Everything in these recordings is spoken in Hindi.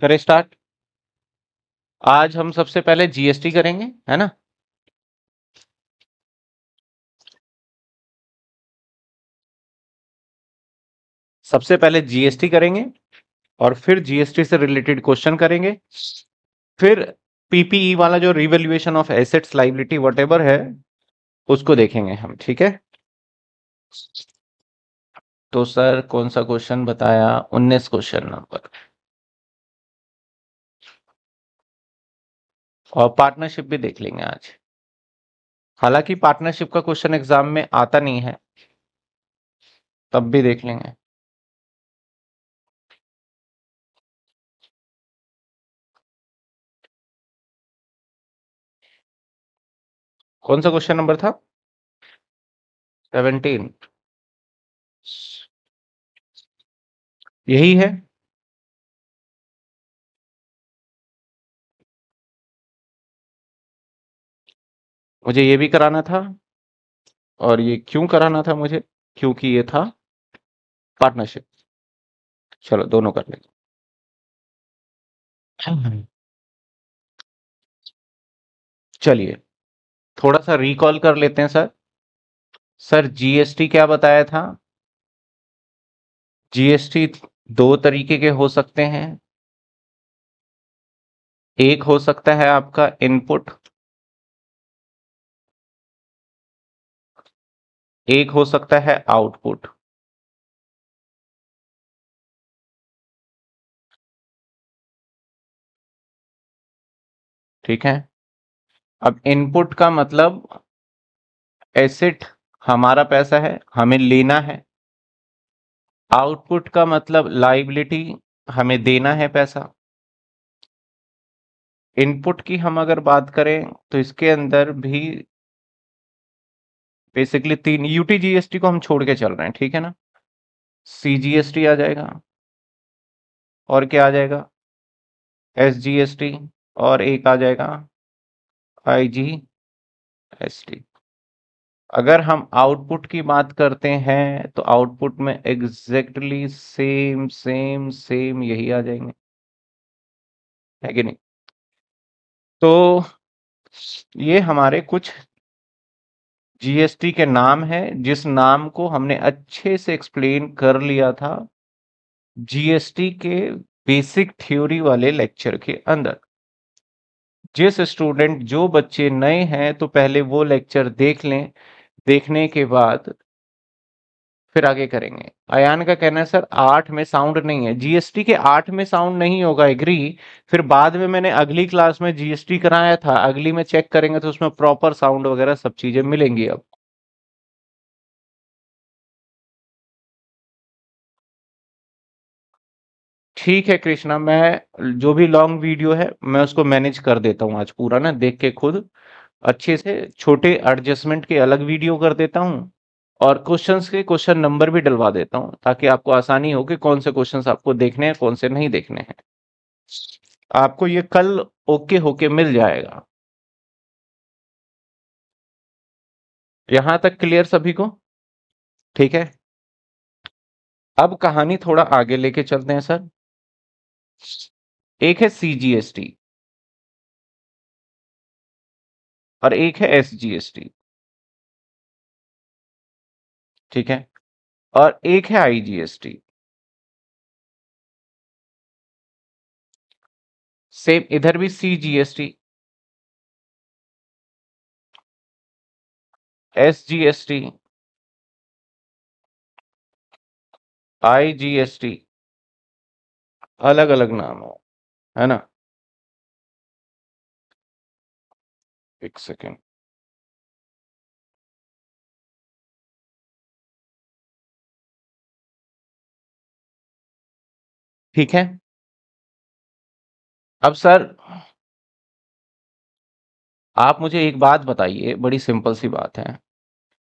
करें स्टार्ट आज हम सबसे पहले जीएसटी करेंगे है ना सबसे पहले जीएसटी करेंगे और फिर जीएसटी से रिलेटेड क्वेश्चन करेंगे फिर पीपीई e वाला जो रिवेल्युएशन ऑफ एसेट्स लाइबिलिटी वट है उसको देखेंगे हम ठीक है तो सर कौन सा क्वेश्चन बताया उन्नीस क्वेश्चन नंबर और पार्टनरशिप भी देख लेंगे आज हालांकि पार्टनरशिप का क्वेश्चन एग्जाम में आता नहीं है तब भी देख लेंगे कौन सा क्वेश्चन नंबर था सेवेंटीन यही है मुझे ये भी कराना था और ये क्यों कराना था मुझे क्योंकि ये था पार्टनरशिप चलो दोनों कर लेंगे चलिए थोड़ा सा रिकॉल कर लेते हैं सर सर जीएसटी क्या बताया था जीएसटी दो तरीके के हो सकते हैं एक हो सकता है आपका इनपुट एक हो सकता है आउटपुट ठीक है अब इनपुट का मतलब एसेट हमारा पैसा है हमें लेना है आउटपुट का मतलब लाइबिलिटी हमें देना है पैसा इनपुट की हम अगर बात करें तो इसके अंदर भी बेसिकली तीन यूटी जीएसटी को हम छोड़ के चल रहे हैं ठीक है ना सी जीएसटी आ जाएगा और क्या आ जाएगा एस जीएसटी और एक आ जाएगा आई जी एस टी अगर हम आउटपुट की बात करते हैं तो आउटपुट में एग्जैक्टली सेम सेम सेम यही आ जाएंगे है कि नहीं तो ये हमारे कुछ जीएसटी के नाम है जिस नाम को हमने अच्छे से एक्सप्लेन कर लिया था जीएसटी के बेसिक थ्योरी वाले लेक्चर के अंदर जिस स्टूडेंट जो बच्चे नए हैं तो पहले वो लेक्चर देख लें देखने के बाद फिर आगे करेंगे अयान का कहना है सर आठ में साउंड नहीं है जीएसटी के आठ में साउंड नहीं होगा एग्री फिर बाद में मैंने अगली क्लास में जीएसटी कराया था अगली में चेक करेंगे तो उसमें प्रॉपर साउंड वगैरह सब चीजें मिलेंगी अब ठीक है कृष्णा मैं जो भी लॉन्ग वीडियो है मैं उसको मैनेज कर देता हूँ आज पूरा ना देख के खुद अच्छे से छोटे एडजस्टमेंट के अलग वीडियो कर देता हूँ और क्वेश्चंस के क्वेश्चन नंबर भी डलवा देता हूं ताकि आपको आसानी हो कि कौन से क्वेश्चंस आपको देखने हैं कौन से नहीं देखने हैं आपको ये कल ओके होके मिल जाएगा यहां तक क्लियर सभी को ठीक है अब कहानी थोड़ा आगे लेके चलते हैं सर एक है सीजीएसटी और एक है एसजीएसटी ठीक है और एक है आईजीएसटी सेम इधर भी C GST S G S T I G S T अलग अलग नाम है है ना एक सेकेंड ठीक है अब सर आप मुझे एक बात बताइए बड़ी सिंपल सी बात है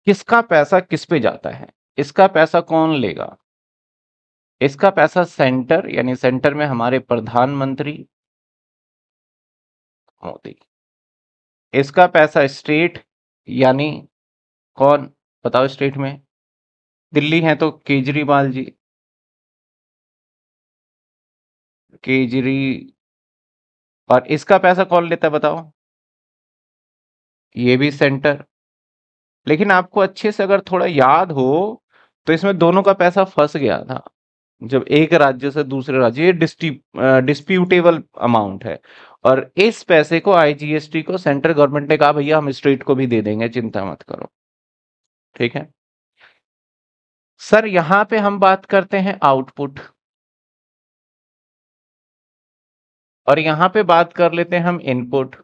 किसका पैसा किस पे जाता है इसका पैसा कौन लेगा इसका पैसा सेंटर यानी सेंटर में हमारे प्रधानमंत्री मोदी इसका पैसा स्टेट यानी कौन बताओ स्टेट में दिल्ली है तो केजरीवाल जी केजरी और इसका पैसा कौन लेता है बताओ ये भी सेंटर लेकिन आपको अच्छे से अगर थोड़ा याद हो तो इसमें दोनों का पैसा फंस गया था जब एक राज्य से दूसरे राज्य ये डिस्प्यूटेबल अमाउंट है और इस पैसे को आईजीएसटी को सेंट्रल गवर्नमेंट ने कहा भैया हम स्टेट को भी दे देंगे चिंता मत करो ठीक है सर यहां पे हम बात करते हैं आउटपुट और यहां पे बात कर लेते हैं हम इनपुट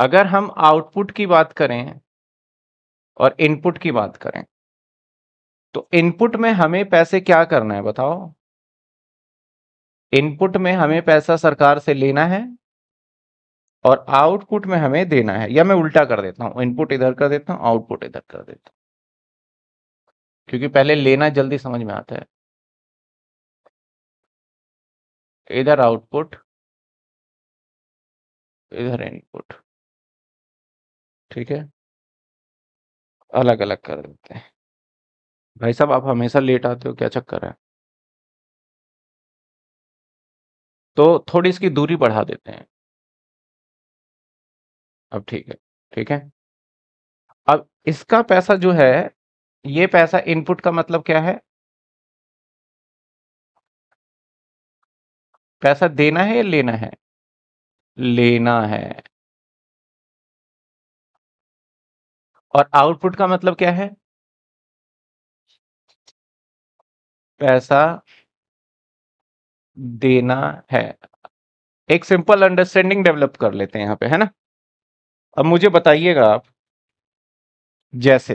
अगर हम आउटपुट की बात करें और इनपुट की बात करें तो इनपुट में हमें पैसे क्या करना है बताओ इनपुट में हमें पैसा सरकार से लेना है और आउटपुट में हमें देना है या मैं उल्टा कर देता हूं इनपुट इधर कर देता हूं आउटपुट इधर कर देता हूं क्योंकि पहले लेना जल्दी समझ में आता है इधर आउटपुट इधर इनपुट ठीक है अलग अलग कर देते हैं भाई साहब आप हमेशा लेट आते हो क्या चक्कर है तो थोड़ी इसकी दूरी बढ़ा देते हैं अब ठीक है ठीक है अब इसका पैसा जो है ये पैसा इनपुट का मतलब क्या है पैसा देना है या लेना है लेना है और आउटपुट का मतलब क्या है पैसा देना है एक सिंपल अंडरस्टैंडिंग डेवलप कर लेते हैं यहां पे है ना अब मुझे बताइएगा आप जैसे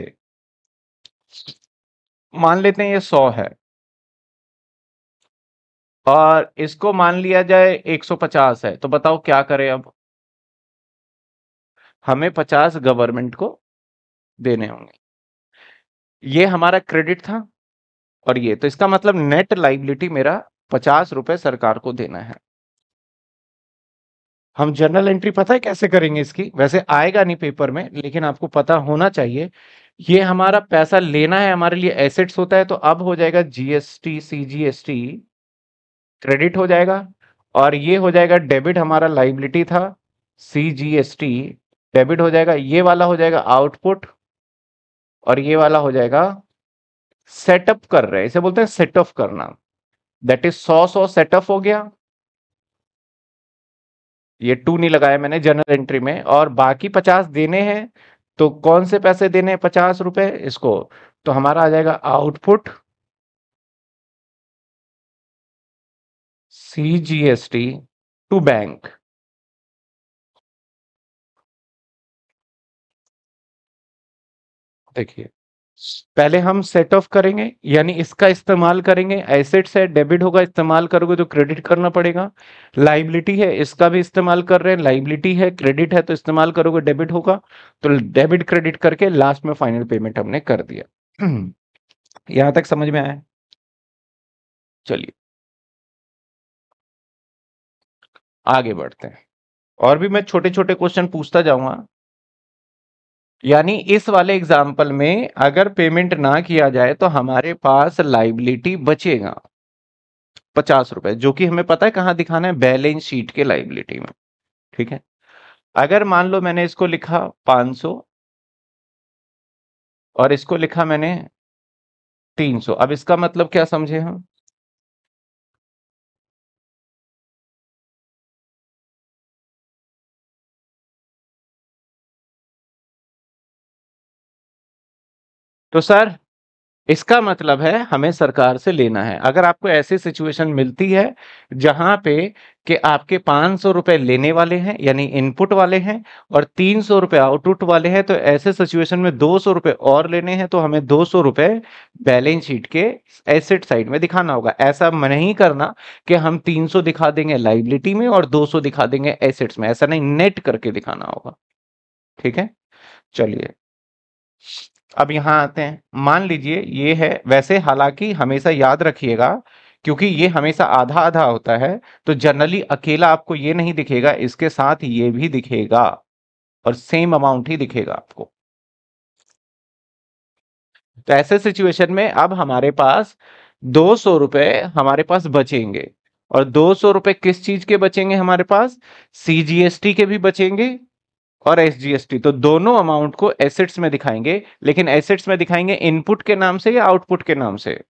मान लेते हैं ये सौ है और इसको मान लिया जाए 150 है तो बताओ क्या करें अब हमें 50 गवर्नमेंट को देने होंगे ये हमारा क्रेडिट था और ये तो इसका मतलब नेट लाइबिलिटी मेरा पचास रुपए सरकार को देना है हम जनरल एंट्री पता है कैसे करेंगे इसकी वैसे आएगा नहीं पेपर में लेकिन आपको पता होना चाहिए ये हमारा पैसा लेना है हमारे लिए एसेट्स होता है तो अब हो जाएगा जीएसटी सीजीएसटी क्रेडिट हो जाएगा और ये हो जाएगा डेबिट हमारा लाइबिलिटी था C G S T debit हो जाएगा ये वाला हो जाएगा आउटपुट और ये वाला हो जाएगा सेटअप कर रहे इसे बोलते हैं सेट ऑफ करना दैट इज सौ सौ सेटअप हो गया ये टू नहीं लगाया मैंने जनरल एंट्री में और बाकी पचास देने हैं तो कौन से पैसे देने हैं पचास रुपए इसको तो हमारा आ जाएगा आउटपुट CGST to bank. देखिए पहले हम सेट ऑफ करेंगे यानी इसका इस्तेमाल करेंगे एसेट है डेबिट होगा इस्तेमाल करोगे तो क्रेडिट करना पड़ेगा लाइबिलिटी है इसका भी इस्तेमाल कर रहे हैं लाइबिलिटी है क्रेडिट है तो इस्तेमाल करोगे डेबिट होगा तो डेबिट क्रेडिट करके लास्ट में फाइनल पेमेंट हमने कर दिया यहां तक समझ में आया चलिए आगे बढ़ते हैं और भी मैं छोटे छोटे क्वेश्चन पूछता जाऊंगा यानी इस वाले एग्जाम्पल में अगर पेमेंट ना किया जाए तो हमारे पास लाइबिलिटी बचेगा पचास रुपए जो कि हमें पता है कहां दिखाना है बैलेंस शीट के लाइबिलिटी में ठीक है अगर मान लो मैंने इसको लिखा 500 और इसको लिखा मैंने 300 अब इसका मतलब क्या समझे हम तो सर इसका मतलब है हमें सरकार से लेना है अगर आपको ऐसी सिचुएशन मिलती है जहां पे कि आपके पांच सौ रुपए लेने वाले हैं यानी इनपुट वाले हैं और तीन सौ रुपए आउटपुट वाले हैं तो ऐसे सिचुएशन में दो सौ रुपए और लेने हैं तो हमें दो सौ रुपए बैलेंस शीट के एसेट साइड में दिखाना होगा ऐसा नहीं करना कि हम तीन सौ दिखा देंगे लाइबिलिटी में और दो सौ दिखा देंगे एसेट्स में ऐसा नहीं नेट करके दिखाना होगा ठीक है चलिए अब यहाँ आते हैं मान लीजिए ये है वैसे हालांकि हमेशा याद रखिएगा क्योंकि ये हमेशा आधा आधा होता है तो जनरली अकेला आपको ये नहीं दिखेगा इसके साथ ये भी दिखेगा और सेम अमाउंट ही दिखेगा आपको तो ऐसे सिचुएशन में अब हमारे पास दो सौ रुपए हमारे पास बचेंगे और दो सौ रुपए किस चीज के बचेंगे हमारे पास सीजीएसटी के भी बचेंगे और एसजीएसटी तो दोनों अमाउंट को एसेट्स में दिखाएंगे लेकिन एसेट्स में दिखाएंगे इनपुट के नाम से या आउटपुट के नाम से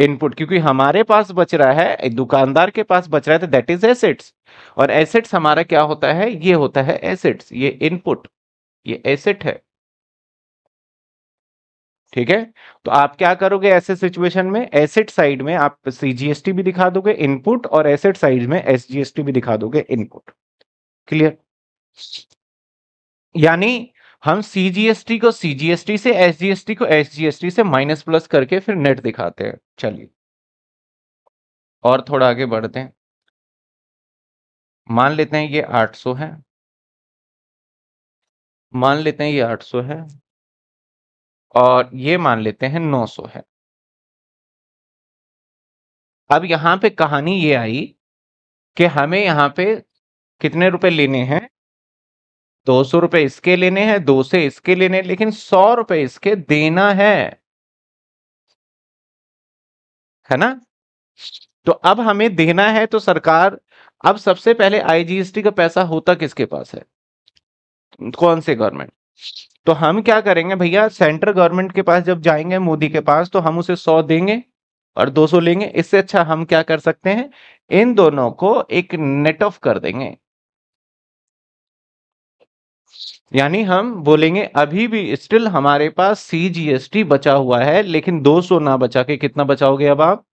इनपुट क्योंकि हमारे पास बच रहा है दुकानदार के पास बच रहा है तो दैट इज एसेट्स और एसेट्स हमारा क्या होता है ये होता है एसेट्स ये इनपुट ये एसेट है ठीक है तो आप क्या करोगे ऐसे सिचुएशन में एसेट साइड में आप सीजीएसटी भी दिखा दोगे इनपुट और एसेट साइड में एसजीएसटी भी दिखा दोगे इनपुट क्लियर यानी हम सीजीएसटी को सीजीएसटी से एसजीएसटी को एसजीएसटी से माइनस प्लस करके फिर नेट दिखाते हैं चलिए और थोड़ा आगे बढ़ते हैं मान लेते हैं ये 800 है मान लेते हैं ये 800 है और ये मान लेते हैं 900 है अब यहां पे कहानी ये आई कि हमें यहां पे कितने रुपए लेने हैं दो सौ रुपए इसके लेने हैं दो से इसके लेने लेकिन सौ रुपए इसके देना है है ना तो अब हमें देना है तो सरकार अब सबसे पहले आईजीएसटी का पैसा होता किसके पास है कौन से गवर्नमेंट तो हम क्या करेंगे भैया सेंट्रल गवर्नमेंट के पास जब जाएंगे मोदी के पास तो हम उसे सौ देंगे और 200 लेंगे इससे अच्छा हम क्या कर सकते हैं इन दोनों को एक नेट ऑफ कर देंगे यानी हम बोलेंगे अभी भी स्टिल हमारे पास सीजीएसटी बचा हुआ है लेकिन 200 ना बचा के कितना बचाओगे अब आप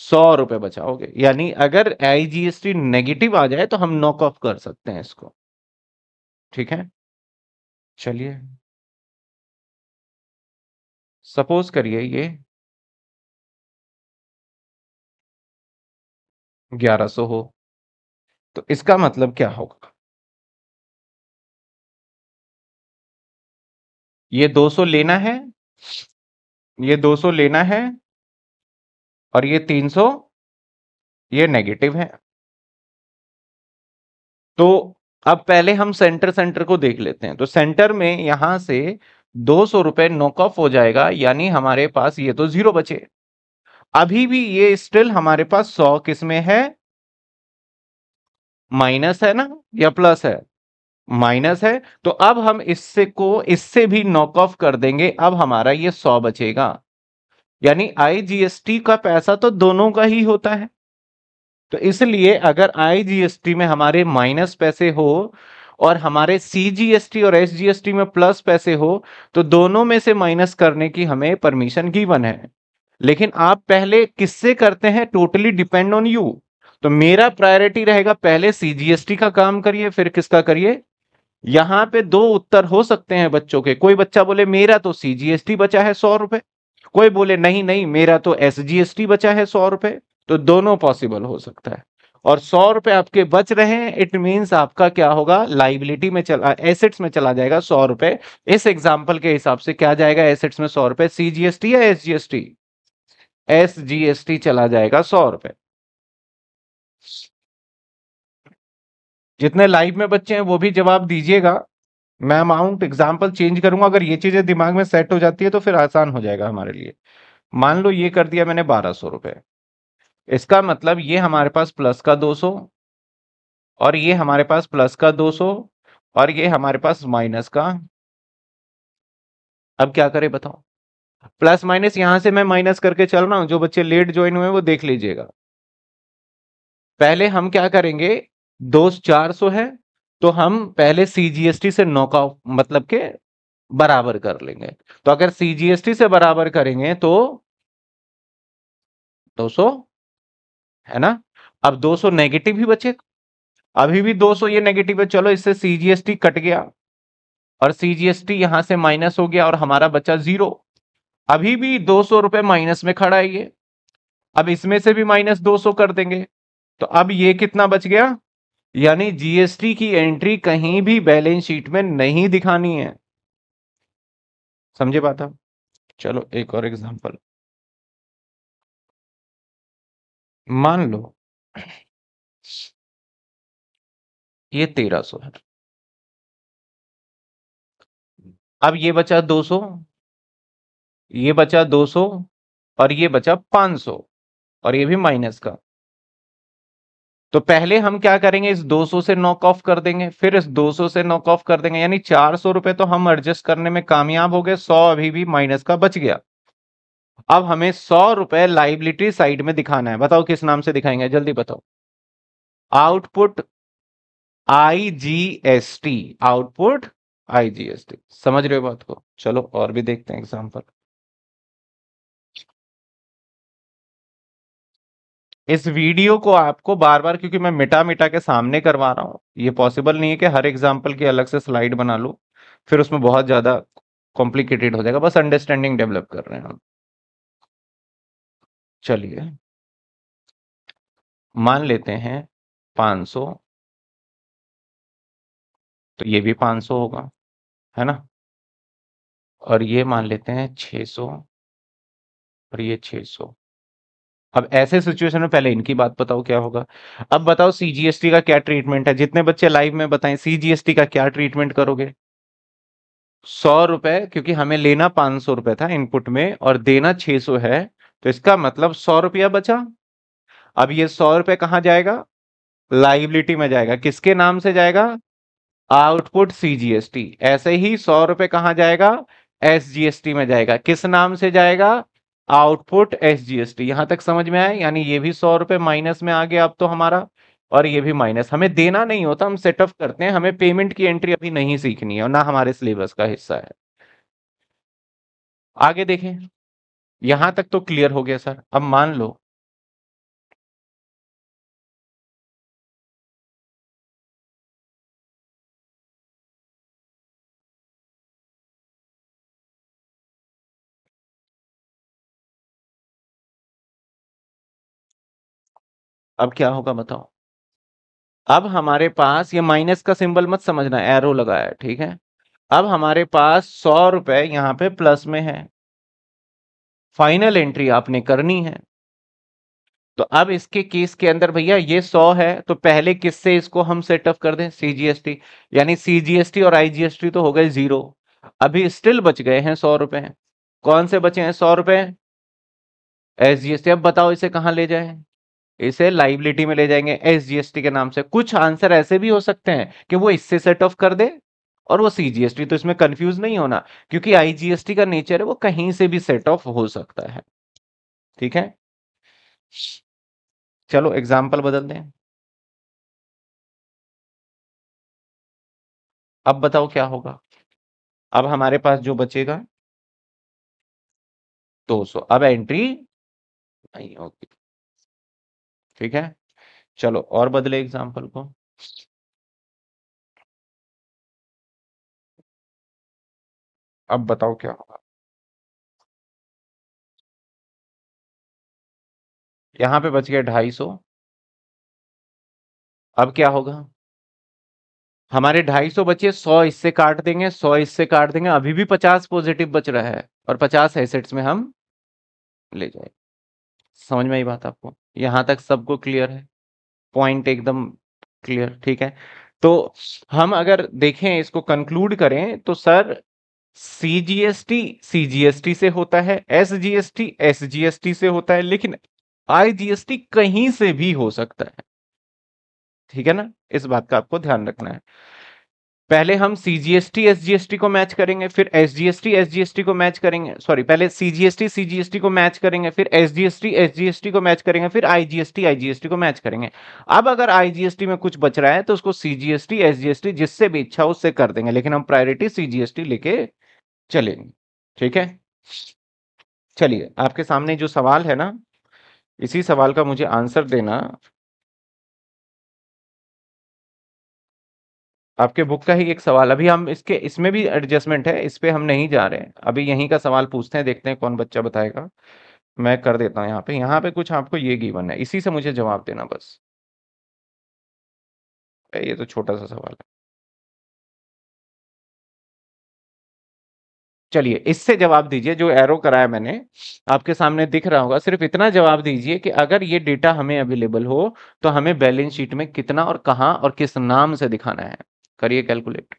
सौ रुपए बचाओगे यानी अगर आईजीएसटी नेगेटिव आ जाए तो हम नॉक ऑफ कर सकते हैं इसको ठीक है चलिए सपोज करिए ये ग्यारह हो तो इसका मतलब क्या होगा ये 200 लेना है ये 200 लेना है और ये 300 ये नेगेटिव है तो अब पहले हम सेंटर सेंटर को देख लेते हैं तो सेंटर में यहां से दो सौ रुपए नोक ऑफ हो जाएगा यानी हमारे पास ये तो जीरो बचे अभी भी ये स्टिल हमारे पास सौ किस में है माइनस है ना या प्लस है माइनस है तो अब हम इससे को इससे भी नॉक ऑफ कर देंगे अब हमारा ये सौ बचेगा यानी आईजीएसटी का पैसा तो दोनों का ही होता है तो इसलिए अगर आईजीएसटी में हमारे माइनस पैसे हो और हमारे सीजीएसटी और एसजीएसटी में प्लस पैसे हो तो दोनों में से माइनस करने की हमें परमिशन गिवन है लेकिन आप पहले किससे करते हैं टोटली डिपेंड ऑन यू तो मेरा प्रायोरिटी रहेगा पहले सीजीएसटी का काम करिए फिर किसका करिए यहां पे दो उत्तर हो सकते हैं बच्चों के कोई बच्चा बोले मेरा तो सीजीएसटी बचा है सौ रुपए कोई बोले नहीं नहीं मेरा तो एसजीएसटी बचा है सौ रुपए तो दोनों पॉसिबल हो सकता है और सौ रुपए आपके बच रहे हैं इट मीन्स आपका क्या होगा लाइबिलिटी में चला एसेट्स में चला जाएगा सौ रुपए इस एग्जाम्पल के हिसाब से क्या जाएगा एसेट्स में सौ रुपए सीजीएसटी या एसजीएसटी एसजीएसटी चला जाएगा सौ रुपए जितने लाइव में बच्चे हैं वो भी जवाब दीजिएगा मैं अमाउंट एग्जाम्पल चेंज करूंगा अगर ये चीजें दिमाग में सेट हो जाती है तो फिर आसान हो जाएगा हमारे लिए मान लो ये कर दिया मैंने बारह सौ रुपये इसका मतलब ये हमारे पास प्लस का दो सौ और ये हमारे पास प्लस का दो सौ और ये हमारे पास माइनस का अब क्या करें बताओ प्लस माइनस यहां से मैं माइनस करके चल रहा हूं जो बच्चे लेट ज्वाइन हुए वो देख लीजिएगा पहले हम क्या करेंगे दो चार सौ है तो हम पहले सीजीएसटी से नॉक मतलब के बराबर कर लेंगे तो अगर सीजीएसटी से बराबर करेंगे तो 200 है ना अब 200 नेगेटिव ही बचे अभी भी 200 ये नेगेटिव है चलो इससे सीजीएसटी कट गया और सीजीएसटी यहां से माइनस हो गया और हमारा बचा जीरो अभी भी दो सौ रुपए माइनस में खड़ा है ये अब इसमें से भी माइनस दो सौ कर देंगे तो अब ये कितना बच गया यानी जीएसटी की एंट्री कहीं भी बैलेंस शीट में नहीं दिखानी है समझे बात आप चलो एक और एग्जांपल मान लो ये तेरह सो है अब ये बचा दो सौ ये बचा दो सौ और ये बचा पांच सौ और ये भी माइनस का तो पहले हम क्या करेंगे इस 200 से नॉक ऑफ कर देंगे फिर इस 200 से नॉक ऑफ कर देंगे यानी चार सौ रुपए तो हम एडजस्ट करने में कामयाब हो गए सौ अभी भी माइनस का बच गया अब हमें सौ रुपए लाइबिलिटी साइड में दिखाना है बताओ किस नाम से दिखाएंगे जल्दी बताओ output I G S T output IGST समझ रहे हो बात को चलो और भी देखते हैं एग्जाम्पल इस वीडियो को आपको बार बार क्योंकि मैं मिटा मिटा के सामने करवा रहा हूँ ये पॉसिबल नहीं है कि हर एग्जाम्पल की अलग से स्लाइड बना लो फिर उसमें बहुत ज़्यादा कॉम्प्लिकेटेड हो जाएगा बस अंडरस्टैंडिंग डेवलप कर रहे हैं हम चलिए मान लेते हैं 500 तो ये भी 500 होगा है ना और ये मान लेते हैं 600 और ये 600 अब ऐसे सिचुएशन में पहले इनकी बात बताओ क्या होगा अब बताओ सीजीएसटी का क्या ट्रीटमेंट है जितने बच्चे लाइव में बताएं सीजीएसटी का क्या ट्रीटमेंट करोगे सौ रुपए क्योंकि हमें लेना पांच सौ रुपए था इनपुट में और देना छह सौ है तो इसका मतलब सौ रुपया बचा अब ये सौ रुपए कहाँ जाएगा लाइबिलिटी में जाएगा किसके नाम से जाएगा आउटपुट सीजीएसटी ऐसे ही सौ रुपए कहाँ जाएगा एसजीएसटी में जाएगा किस नाम से जाएगा output S G S T यहां तक समझ में आए यानी ये भी सौ रुपए माइनस में आ गया अब तो हमारा और ये भी माइनस हमें देना नहीं होता हम सेटअप करते हैं हमें पेमेंट की एंट्री अभी नहीं सीखनी है और ना हमारे सिलेबस का हिस्सा है आगे देखें यहां तक तो क्लियर हो गया सर अब मान लो अब क्या होगा बताओ अब हमारे पास ये माइनस का सिंबल मत समझना एरो लगाया है ठीक है अब हमारे पास सौ रुपए यहां पे प्लस में है फाइनल एंट्री आपने करनी है तो अब इसके केस के अंदर भैया ये सौ है तो पहले किससे इसको हम सेटअप कर दें सीजीएसटी यानी सीजीएसटी और आईजीएसटी तो हो गए जीरो अभी स्टिल बच गए हैं सौ रुपए कौन से बचे हैं सौ रुपए एसजीएसटी अब बताओ इसे कहां ले जाए इसे लाइबिलिटी में ले जाएंगे एसजीएसटी के नाम से कुछ आंसर ऐसे भी हो सकते हैं कि वो इससे सेट ऑफ कर दे और वो सीजीएसटी तो इसमें कंफ्यूज नहीं होना क्योंकि आईजीएसटी का नेचर है वो कहीं से भी सेट ऑफ हो सकता है ठीक है चलो एग्जाम्पल बदल दें अब बताओ क्या होगा अब हमारे पास जो बचेगा 200 अब एंट्री नहीं होगी ठीक है चलो और बदले एग्जाम्पल को अब बताओ क्या होगा यहां पे बच गया ढाई सौ अब क्या होगा हमारे ढाई सौ बचे सौ इससे काट देंगे सौ इससे काट देंगे अभी भी पचास पॉजिटिव बच रहा है और पचास एसेट्स में हम ले जाए समझ में आई बात आपको यहाँ तक सबको क्लियर है पॉइंट एकदम क्लियर ठीक है तो हम अगर देखें इसको कंक्लूड करें तो sir C G S T C G S T से होता है S G S T S G S T से होता है लेकिन आई जी एस टी कहीं से भी हो सकता है ठीक है ना इस बात का आपको ध्यान रखना है पहले हम C G S T S G S T को मैच करेंगे फिर S G S T S G S T को मैच करेंगे सॉरी पहले C G S T C G S T को मैच करेंगे फिर S G S T S G S T को मैच करेंगे फिर I G S T I G S T को मैच करेंगे अब अगर आई जी एस टी में कुछ बच रहा है तो उसको C G S T S G S T जिससे भी इच्छा उससे कर देंगे लेकिन हम priority C G S T लेके चलेंगे ठीक है चलिए आपके सामने जो सवाल है ना इसी सवाल का मुझे आंसर देना आपके बुक का ही एक सवाल अभी हम इसके इसमें भी एडजस्टमेंट है इस पर हम नहीं जा रहे हैं अभी यहीं का सवाल पूछते हैं देखते हैं कौन बच्चा बताएगा मैं कर देता हूं यहाँ पे यहाँ पे कुछ आपको ये गीवन है इसी से मुझे जवाब देना बस ये तो छोटा सा सवाल है चलिए इससे जवाब दीजिए जो एरो कराया मैंने आपके सामने दिख रहा होगा सिर्फ इतना जवाब दीजिए कि अगर ये डेटा हमें अवेलेबल हो तो हमें बैलेंस शीट में कितना और कहाँ और किस नाम से दिखाना है करिए कैलकुलेट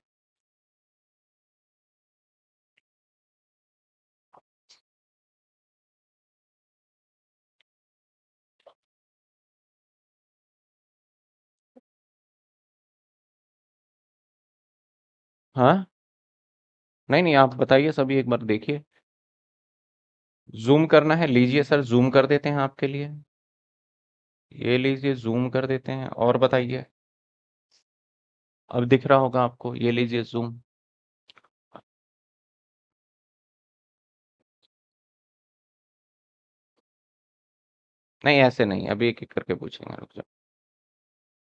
हाँ नहीं नहीं आप बताइए सभी एक बार देखिए जूम करना है लीजिए सर जूम कर देते हैं आपके लिए ये लीजिए जूम कर देते हैं और बताइए अब दिख रहा होगा आपको ये लीजिए जूम नहीं ऐसे नहीं अभी एक एक करके पूछेंगे रुक जाओ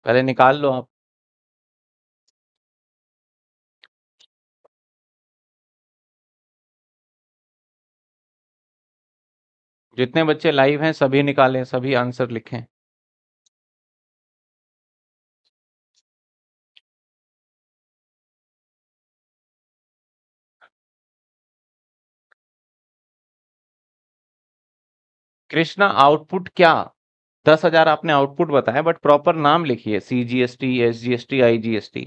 पहले निकाल लो आप जितने बच्चे लाइव हैं सभी निकालें सभी आंसर लिखें कृष्णा आउटपुट क्या दस हजार आपने आउटपुट बताया बट प्रॉपर नाम लिखिए C G S T S G S T I G S T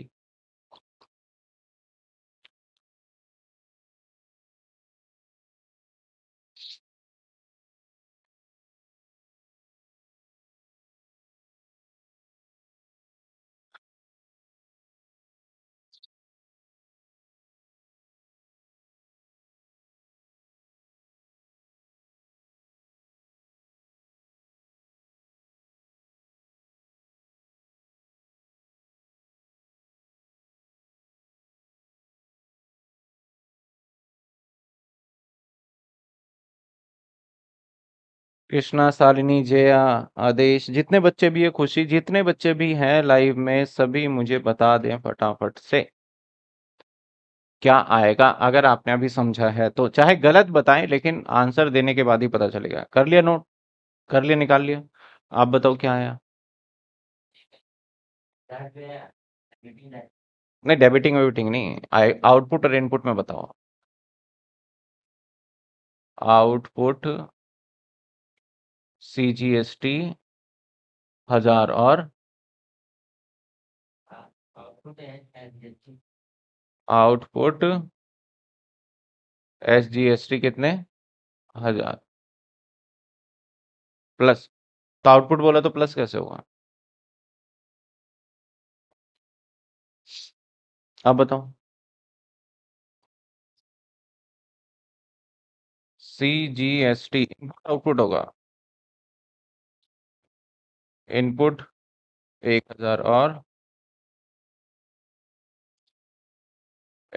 Krishna, Shalini, Jaya, Adesh जितने बच्चे भी है खुशी जितने बच्चे भी हैं लाइव में सभी मुझे बता दें फटाफट से क्या आएगा अगर आपने अभी समझा है तो चाहे गलत बताएं लेकिन आंसर देने के बाद ही पता चलेगा कर लिया नोट कर लिया निकाल लिया आप बताओ क्या आया नहीं डेबिटिंग वेबिटिंग नहीं आउटपुट और इनपुट में बताओ output C G S T हजार और output S G S T कितने हजार प्लस तो आउटपुट बोला तो प्लस कैसे होगा आप बताओ C G S T output होगा इनपुट एक हज़ार और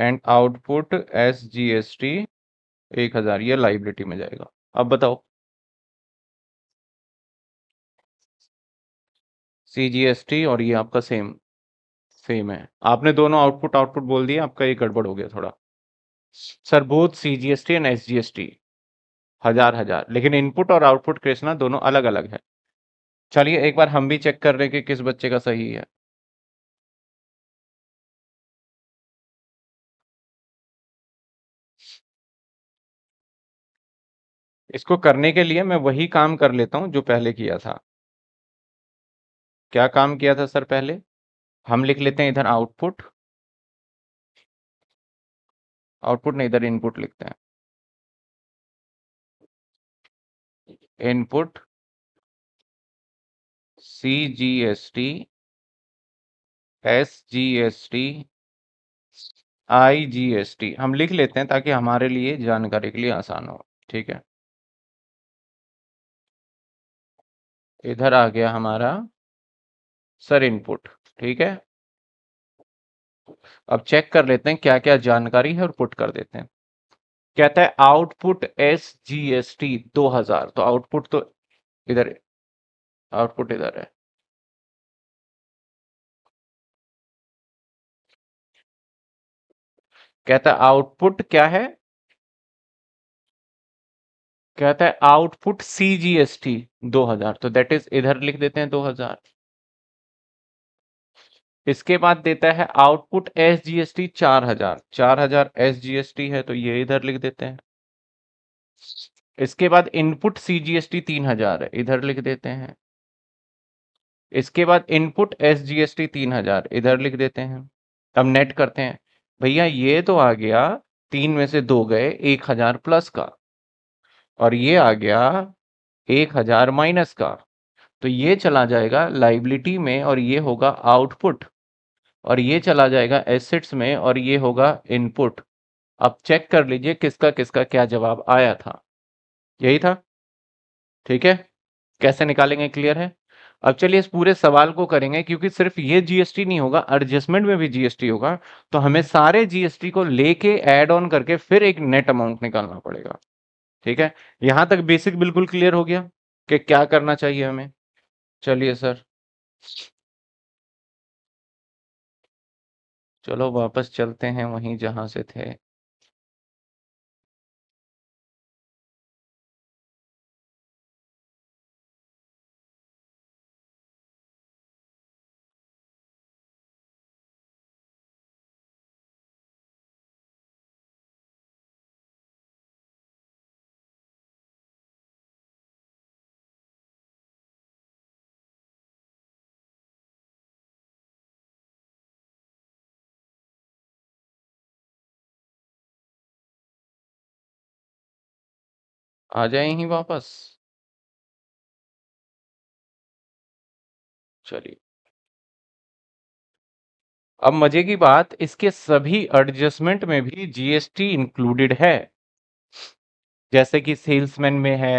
and output S G S T एक हज़ार ये लाइबिलिटी में जाएगा अब बताओ सी जी एस टी और ये आपका सेम सेम है आपने दोनों आउटपुट आउटपुट बोल दिया आपका ये गड़बड़ हो गया थोड़ा sir both C G S T and S G S T हजार हजार लेकिन इनपुट और आउटपुट कृष्णा दोनों अलग अलग है चलिए एक बार हम भी चेक कर रहे हैं कि किस बच्चे का सही है इसको करने के लिए मैं वही काम कर लेता हूं जो पहले किया था क्या काम किया था सर पहले हम लिख लेते हैं इधर आउटपुट आउटपुट नहीं इधर इनपुट लिखते हैं input C G S T S G S T I G S T हम लिख लेते हैं ताकि हमारे लिए जानकारी के लिए आसान हो ठीक है इधर आ गया हमारा सर इनपुट ठीक है अब चेक कर लेते हैं क्या क्या जानकारी है और पुट कर देते हैं कहता है output S G S T दो हजार तो आउटपुट तो इधर आउटपुट इधर है कहता है आउटपुट क्या है कहता है output C G S T दो हजार तो दैट इज इधर लिख देते हैं दो हजार इसके बाद देता है output S G S T चार हजार चार हजार एस जी एस टी है तो ये इधर लिख देते हैं इसके बाद input C G S T तीन हजार है इधर लिख देते हैं इसके बाद input S G S T तीन हजार इधर लिख देते हैं अब नेट करते हैं भैया ये तो आ गया तीन में से दो गए एक हजार प्लस का और ये आ गया एक हजार माइनस का तो ये चला जाएगा लाइबिलिटी में और ये होगा आउटपुट और ये चला जाएगा एसेट्स में और ये होगा इनपुट अब चेक कर लीजिए किसका किसका क्या जवाब आया था यही था ठीक है कैसे निकालेंगे क्लियर है अब चलिए इस पूरे सवाल को करेंगे क्योंकि सिर्फ ये जीएसटी नहीं होगा एडजस्टमेंट में भी जीएसटी होगा तो हमें सारे जीएसटी को लेके एड ऑन करके फिर एक नेट अमाउंट निकालना पड़ेगा ठीक है यहां तक बेसिक बिल्कुल क्लियर हो गया कि क्या करना चाहिए हमें चलिए सर चलो वापस चलते हैं वहीं जहां से थे आ जाए ही वापस? चलिए। अब मज़े की बात इसके सभी एडजस्टमेंट में भी जीएसटी इंक्लूडेड है। जैसे कि सेल्समैन में है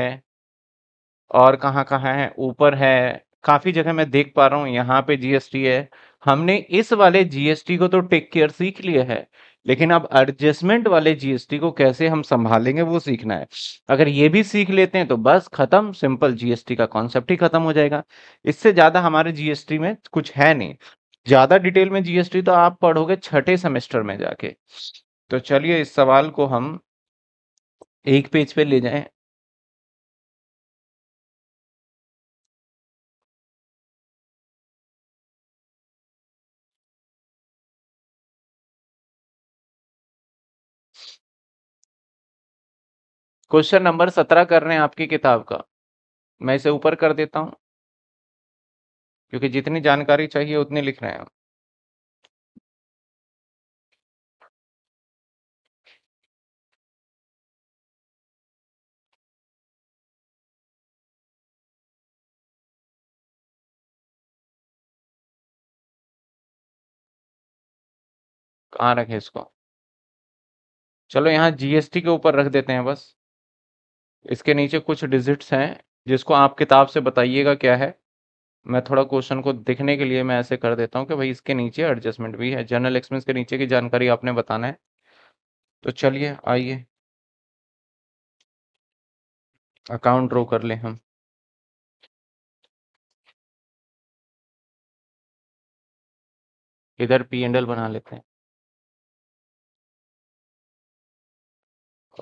और कहाँ-कहाँ है, ऊपर है, काफ़ी जगह मैं देख पा रहा हूँ यहाँ पे जीएसटी है। हमने इस वाले जीएसटी को तो टेक केयर सीख लिया है। लेकिन अब एडजस्टमेंट वाले जीएसटी को कैसे हम संभालेंगे वो सीखना है अगर ये भी सीख लेते हैं तो बस खत्म सिंपल जीएसटी का कॉन्सेप्ट ही खत्म हो जाएगा इससे ज्यादा हमारे जीएसटी में कुछ है नहीं ज्यादा डिटेल में जीएसटी तो आप पढ़ोगे छठे सेमेस्टर में जाके तो चलिए इस सवाल को हम एक पेज पे ले जाएं क्वेश्चन नंबर सत्रह कर रहे हैं आपकी किताब का मैं इसे ऊपर कर देता हूं क्योंकि जितनी जानकारी चाहिए उतनी लिख रहे हैं कहाँ रखें इसको चलो यहाँ जीएसटी के ऊपर रख देते हैं बस इसके नीचे कुछ डिजिट्स हैं जिसको आप किताब से बताइएगा क्या है मैं थोड़ा क्वेश्चन को दिखने के लिए मैं ऐसे कर देता हूँ कि भाई इसके नीचे एडजस्टमेंट भी है जनरल एक्सपेंस के नीचे की जानकारी आपने बताना है तो चलिए आइए अकाउंट ड्रो कर लें हम इधर पी एंडल बना लेते हैं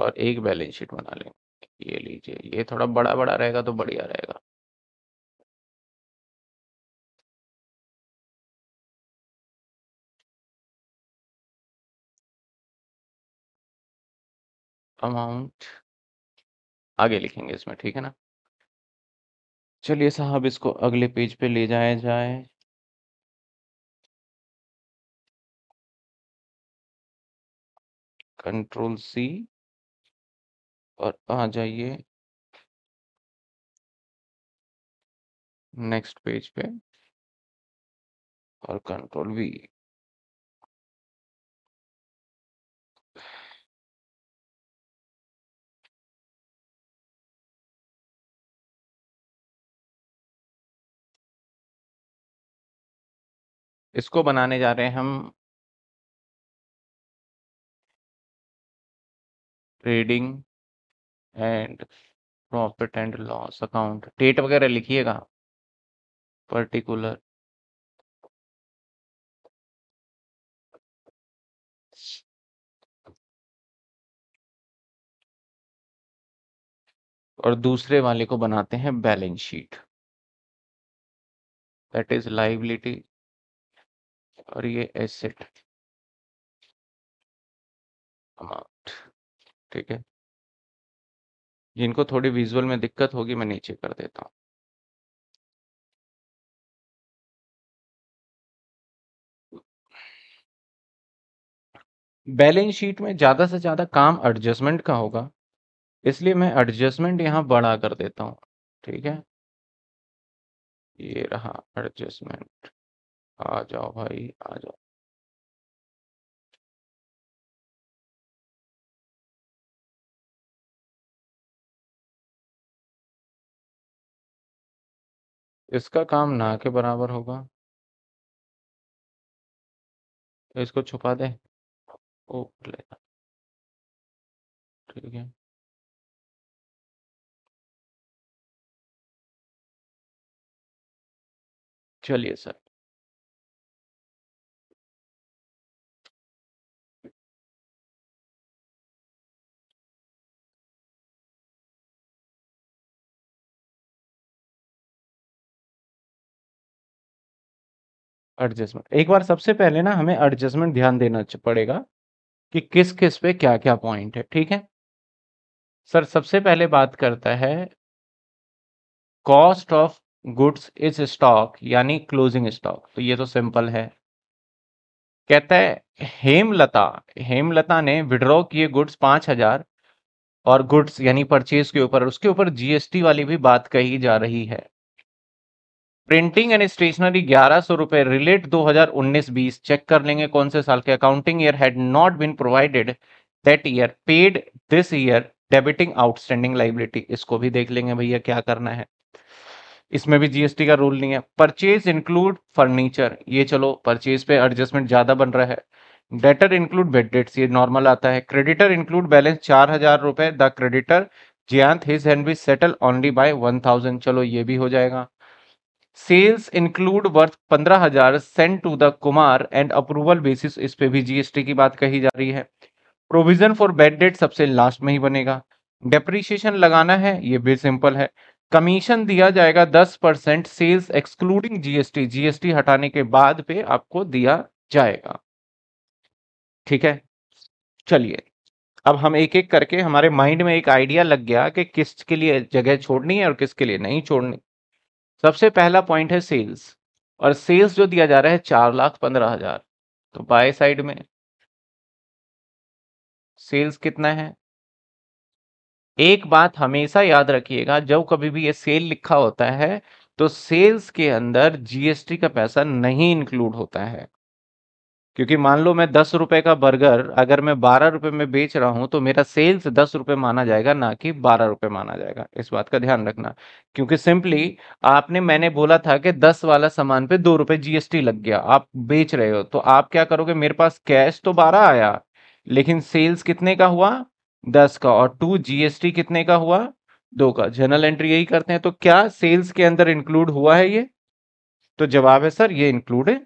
और एक बैलेंस शीट बना लेंगे ये लीजिए ये थोड़ा बड़ा बड़ा रहेगा तो बढ़िया रहेगा अमाउंट आगे लिखेंगे इसमें ठीक है ना चलिए साहब इसको अगले पेज पे ले जाया जाए कंट्रोल सी और आ जाइए नेक्स्ट पेज पे और कंट्रोल वी इसको बनाने जा रहे हैं हम trading and profit and loss account date वगैरह लिखिएगा पर्टिकुलर और दूसरे वाले को बनाते हैं balance sheet that is liability और ये एसेट अमाउंट ठीक है जिनको थोड़ी विजुअल में दिक्कत होगी मैं नीचे कर देता हूं बैलेंस शीट में ज़्यादा से ज़्यादा काम एडजस्टमेंट का होगा इसलिए मैं एडजस्टमेंट यहाँ बड़ा कर देता हूं ठीक है ये रहा एडजस्टमेंट आ जाओ भाई आ जाओ इसका काम ना के बराबर होगा तो इसको छुपा दे ओ ठीक है चलिए सर एडजस्टमेंट एक बार सबसे पहले ना हमें एडजस्टमेंट ध्यान देना पड़ेगा कि किस किस पे क्या क्या पॉइंट है ठीक है सर सबसे पहले बात करता है cost of goods is stock यानी क्लोजिंग स्टॉक तो ये तो सिंपल है कहता है हेमलता हेमलता ने विड्रॉ किए गुड्स पांच हजार और गुड्स यानी परचेज के ऊपर उसके ऊपर जीएसटी वाली भी बात कही जा रही है प्रिंटिंग एंड स्टेशनरी ग्यारह सौ रुपए रिलेट 2019-20 चेक कर लेंगे कौन से साल के accounting year had not been provided that year paid this year debiting outstanding liability इसको भी देख लेंगे भैया क्या करना है इसमें भी जीएसटी का रूल नहीं है परचेज इंक्लूड फर्नीचर ये चलो परचेज पे एडजस्टमेंट ज्यादा बन रहा है डेटर इंक्लूड बेड डेट्स ये नॉर्मल आता है क्रेडिटर इंक्लूड बैलेंस चार हजार रुपए द क्रेडिटर जियांत his hand be settle only by one thousand चलो ये भी हो जाएगा सेल्स इंक्लूड वर्थ पंद्रह हजार sent to the Kumar and approval basis इस पे भी जीएसटी की बात कही जा रही है प्रोविजन फॉर बेड डेट सबसे लास्ट में ही बनेगा डेप्रीशिएशन लगाना है ये भी सिंपल है कमीशन दिया जाएगा दस percent sales excluding GST GST हटाने के बाद पे आपको दिया जाएगा ठीक है चलिए अब हम एक एक करके हमारे माइंड में एक आइडिया लग गया कि किसके लिए जगह छोड़नी है और किसके लिए नहीं छोड़नी सबसे पहला पॉइंट है सेल्स और सेल्स जो दिया जा रहा है चार लाख पंद्रह हजार तो बाय साइड में सेल्स कितना है एक बात हमेशा याद रखिएगा जब कभी भी ये सेल लिखा होता है तो सेल्स के अंदर जीएसटी का पैसा नहीं इंक्लूड होता है क्योंकि मान लो मैं दस रुपए का बर्गर अगर मैं बारह रुपए में बेच रहा हूं तो मेरा सेल्स दस रुपए माना जाएगा ना कि बारह रुपए माना जाएगा इस बात का ध्यान रखना क्योंकि सिंपली आपने मैंने बोला था कि दस वाला सामान पे दो रुपए जीएसटी लग गया आप बेच रहे हो तो आप क्या करोगे मेरे पास कैश तो बारह आया लेकिन सेल्स कितने का हुआ दस का और टू जीएसटी कितने का हुआ दो का जनरल एंट्री यही करते हैं तो क्या सेल्स के अंदर इंक्लूड हुआ है ये तो जवाब है सर ये इंक्लूड है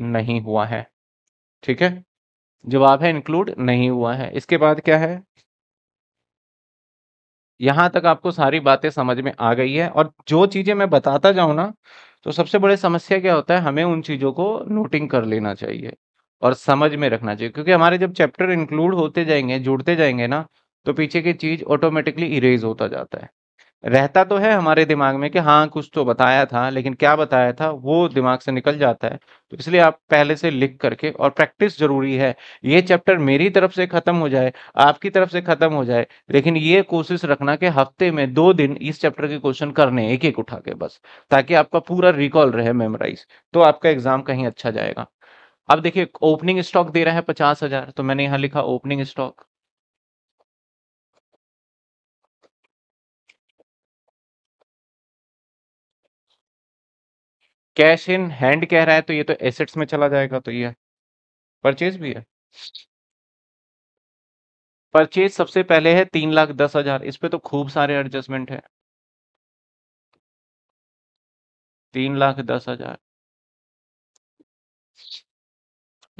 नहीं हुआ है ठीक है जवाब है इंक्लूड नहीं हुआ है इसके बाद क्या है यहां तक आपको सारी बातें समझ में आ गई है और जो चीज़ें मैं बताता जाऊं ना तो सबसे बड़ी समस्या क्या होता है हमें उन चीज़ों को नोटिंग कर लेना चाहिए और समझ में रखना चाहिए क्योंकि हमारे जब चैप्टर इंक्लूड होते जाएंगे जुड़ते जाएंगे ना तो पीछे की चीज़ ऑटोमेटिकली इरेज होता जाता है रहता तो है हमारे दिमाग में कि हाँ कुछ तो बताया था लेकिन क्या बताया था वो दिमाग से निकल जाता है तो इसलिए आप पहले से लिख करके और प्रैक्टिस जरूरी है ये चैप्टर मेरी तरफ से खत्म हो जाए आपकी तरफ से खत्म हो जाए लेकिन ये कोशिश रखना कि हफ्ते में दो दिन इस चैप्टर के क्वेश्चन करने एक एक उठा के बस ताकि आपका पूरा रिकॉल रहे मेमोराइज तो आपका एग्जाम कहीं अच्छा जाएगा अब देखिए ओपनिंग स्टॉक दे रहा है पचास हजार तो मैंने यहाँ लिखा opening stock cash in hand कह रहा है तो ये तो एसेट्स में चला जाएगा तो ये परचेज भी है परचेज सबसे पहले है तीन लाख दस हजार इस पे तो खूब सारे एडजस्टमेंट है तीन लाख दस हजार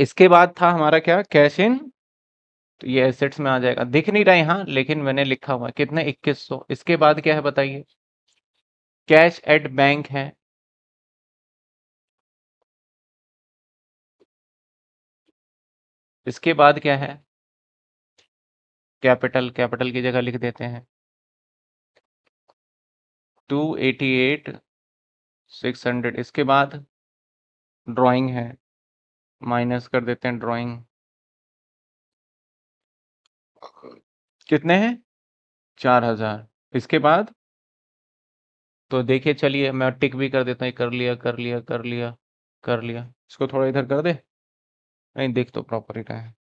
इसके बाद था हमारा क्या कैश इन तो ये एसेट्स में आ जाएगा दिख नहीं रहा यहां लेकिन मैंने लिखा हुआ कितने इक्कीस सौ इसके बाद क्या है बताइए कैश एट बैंक है इसके बाद क्या है कैपिटल कैपिटल की जगह लिख देते हैं two eighty eight six hundred इसके बाद ड्राइंग है माइनस कर देते हैं ड्राइंग कितने हैं चार हजार इसके बाद तो देखिए चलिए मैं टिक भी कर देता हूँ कर लिया कर लिया कर लिया कर लिया इसको थोड़ा इधर कर दे नहीं देख तो प्रॉपर ही रहा है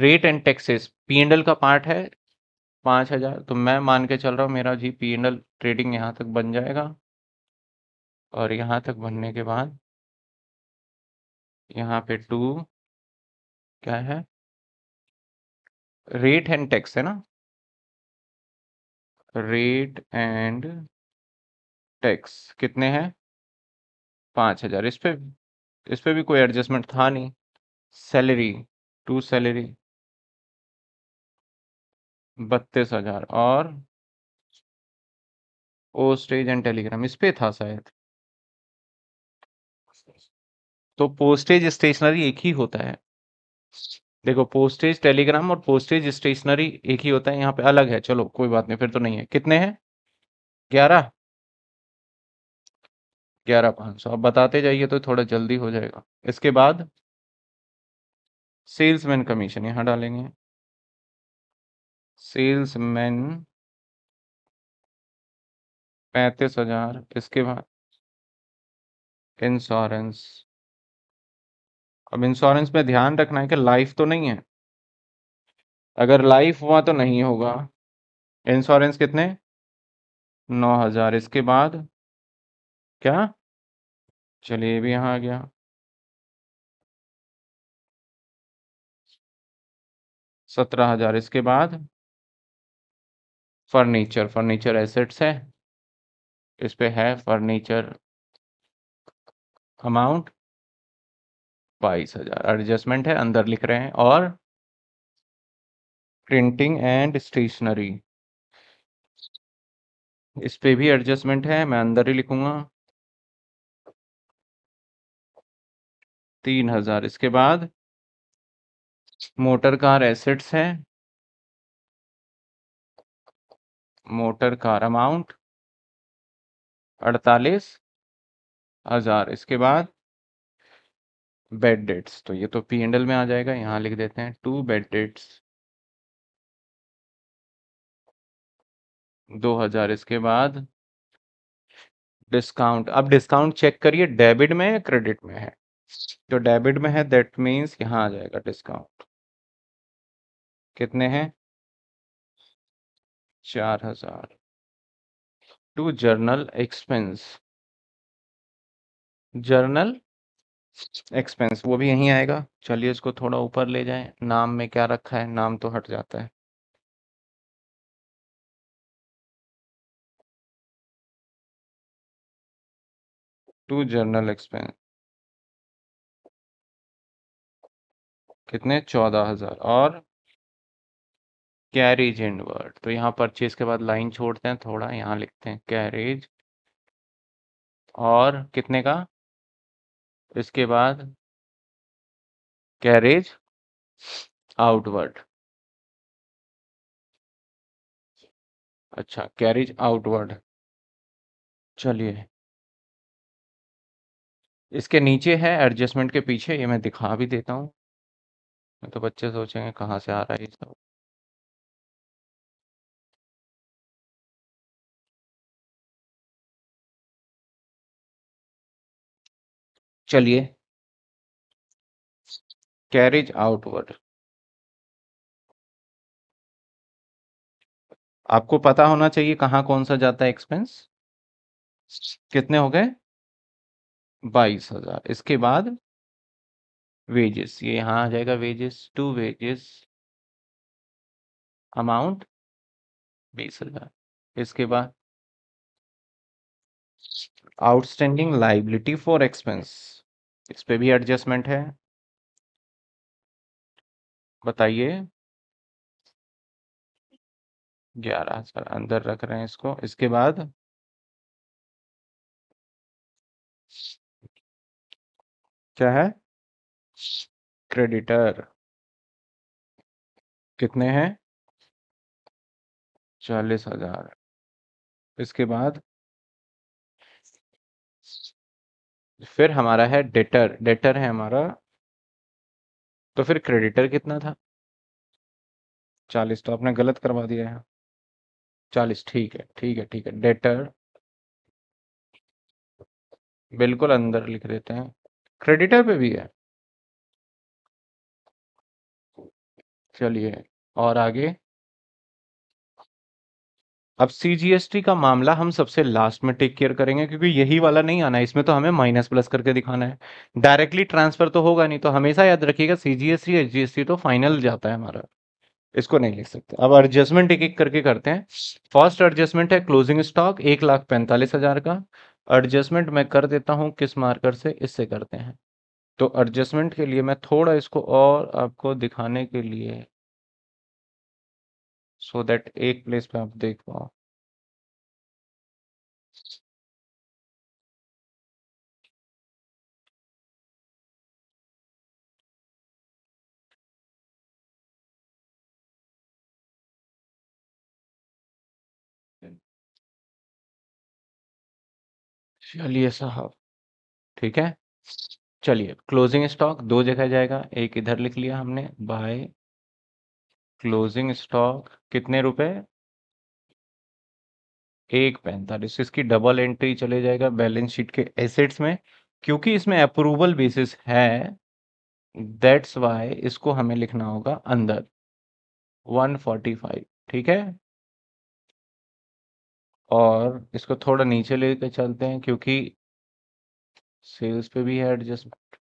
rate and taxes P and L का पार्ट है पाँच हजार तो मैं मान के चल रहा हूँ मेरा जी पी एंड एल ट्रेडिंग यहाँ तक बन जाएगा और यहाँ तक बनने के बाद यहाँ पे टू क्या है रेट एंड टैक्स है ना रेट एंड टैक्स कितने हैं पाँच हजार इस पर इस पर भी कोई एडजस्टमेंट था नहीं सैलरी टू सैलरी बत्तीस हजार और ओ स्टेज एंड टेलीग्राम इस पे था शायद तो पोस्टेज स्टेशनरी एक ही होता है देखो पोस्टेज टेलीग्राम और पोस्टेज स्टेशनरी एक ही होता है यहाँ पे अलग है चलो कोई बात नहीं फिर तो नहीं है कितने हैं ग्यारह ग्यारह पाँच सौ आप बताते जाइए तो थोड़ा जल्दी हो जाएगा इसके बाद सेल्समैन कमीशन यहाँ डालेंगे सेल्समैन पैंतीस हजार इसके बाद इंश्योरेंस अब इंश्योरेंस में ध्यान रखना है कि लाइफ तो नहीं है अगर लाइफ हुआ तो नहीं होगा इंश्योरेंस कितने नौ हजार इसके बाद क्या? चलिए भी यहाँ आ गया। सत्रह हज़ार इसके बाद फर्नीचर फर्नीचर एसेट्स है इस पे है फर्नीचर अमाउंट बाईस हज़ार एडजस्टमेंट है अंदर लिख रहे हैं और प्रिंटिंग एंड स्टेशनरी इस पे भी एडजस्टमेंट है मैं अंदर ही लिखूंगा तीन हजार इसके बाद मोटर कार एसेट्स है मोटर कार अमाउंट अड़तालीस हजार इसके बाद बेड डेट्स तो ये तो पी एंडल में आ जाएगा यहां लिख देते हैं टू बेड डेट्स दो हजार इसके बाद डिस्काउंट अब डिस्काउंट चेक करिए डेबिट में या क्रेडिट में है जो डेबिट में है दैट मीन्स यहाँ आ जाएगा डिस्काउंट कितने हैं चार हजार to general expense general expense वो भी यहीं आएगा चलिए इसको थोड़ा ऊपर ले जाएं नाम में क्या रखा है नाम तो हट जाता है टू जर्नल एक्सपेंस कितने चौदह हजार और कैरेज इनवर्ड तो यहाँ परचेज के बाद लाइन छोड़ते हैं थोड़ा यहाँ लिखते हैं कैरेज और कितने का इसके बाद कैरेज आउटवर्ड अच्छा कैरेज आउटवर्ड चलिए इसके नीचे है एडजस्टमेंट के पीछे ये मैं दिखा भी देता हूं तो बच्चे सोचेंगे कहाँ से आ रहा है ये सब चलिए कैरिज आउटवर्ड आपको पता होना चाहिए कहाँ कौन सा जाता है एक्सपेंस कितने हो गए बाईस हजार इसके बाद वेजेस ये यहाँ आ जाएगा वेजेस टू वेजेस अमाउंट बीस हजार इसके बाद आउटस्टैंडिंग लाइबिलिटी फॉर एक्सपेंस इस पे भी एडजस्टमेंट है बताइए ग्यारह हजार अंदर रख रहे हैं इसको इसके बाद क्या है क्रेडिटर कितने हैं चालीस हजार इसके बाद फिर हमारा है डेटर डेटर है हमारा तो फिर क्रेडिटर कितना था चालीस तो आपने गलत करवा दिया है चालीस ठीक है ठीक है ठीक है डेटर बिल्कुल अंदर लिख देते हैं क्रेडिटर पे भी है चलिए और आगे अब सीजीएसटी का मामला हम सबसे लास्ट में टेक केयर करेंगे क्योंकि यही वाला नहीं आना इसमें तो हमें माइनस प्लस करके दिखाना है डायरेक्टली ट्रांसफर तो होगा नहीं तो हमेशा याद रखिएगा सीजीएसटी एचजीएसटी तो फाइनल जाता है हमारा इसको नहीं लिख सकते अब एडजस्टमेंट एक एक करके करते हैं फर्स्ट एडजस्टमेंट है क्लोजिंग स्टॉक एक लाख पैंतालीस हजार का एडजस्टमेंट मैं कर देता हूँ किस मार्कर से इससे करते हैं तो एडजस्टमेंट के लिए मैं थोड़ा इसको और आपको दिखाने के लिए सो so दैट एक प्लेस पे आप देख पाओ चलिए साहब ठीक है चलिए क्लोजिंग स्टॉक दो जगह जाएगा एक इधर लिख लिया हमने बाय क्लोजिंग स्टॉक कितने रुपए एक पैंतालीस इसकी डबल एंट्री चले जाएगा बैलेंस शीट के एसेट्स में क्योंकि इसमें अप्रूवल बेसिस है दैट्स वाई इसको हमें लिखना होगा अंदर 145 ठीक है और इसको थोड़ा नीचे लेके चलते हैं क्योंकि सेल्स पे भी है एडजस्टमेंट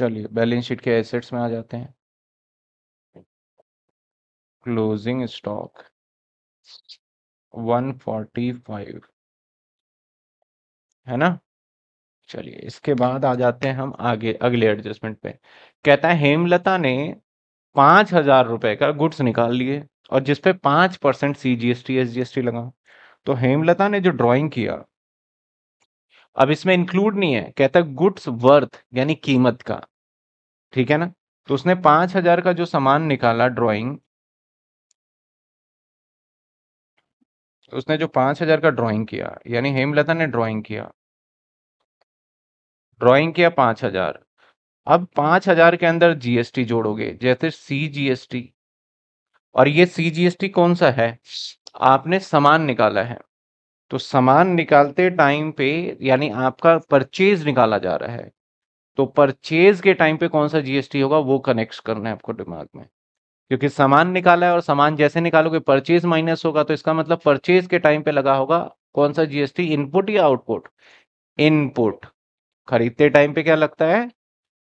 चलिए बैलेंस शीट के एसेट्स में आ जाते हैं क्लोजिंग स्टॉक 145 है ना चलिए इसके बाद आ जाते हैं हम आगे अगले एडजस्टमेंट पे कहता है हेमलता ने पांच हजार रुपए का गुड्स निकाल लिए और जिसपे पांच percent C G S T S G S T लगा तो हेमलता ने जो ड्राइंग किया अब इसमें इंक्लूड नहीं है कहता गुड्स वर्थ यानी कीमत का ठीक है ना तो उसने पांच हजार का जो सामान निकाला ड्राइंग उसने जो पांच हजार का ड्राइंग किया यानी हेमलता ने ड्राइंग किया ड्राइंग किया पांच हजार अब पांच हजार के अंदर जीएसटी जोड़ोगे जैसे सी टी और ये सी टी कौन सा है आपने सामान निकाला है तो सामान निकालते टाइम पे यानी आपका परचेज निकाला जा रहा है तो परचेज के टाइम पे कौन सा जीएसटी होगा वो कनेक्ट करना है आपको दिमाग में क्योंकि सामान निकाला है और सामान जैसे निकालोगे परचेज माइनस होगा तो इसका मतलब परचेज के टाइम पे लगा होगा कौन सा जीएसटी इनपुट या आउटपुट इनपुट खरीदते टाइम पे क्या लगता है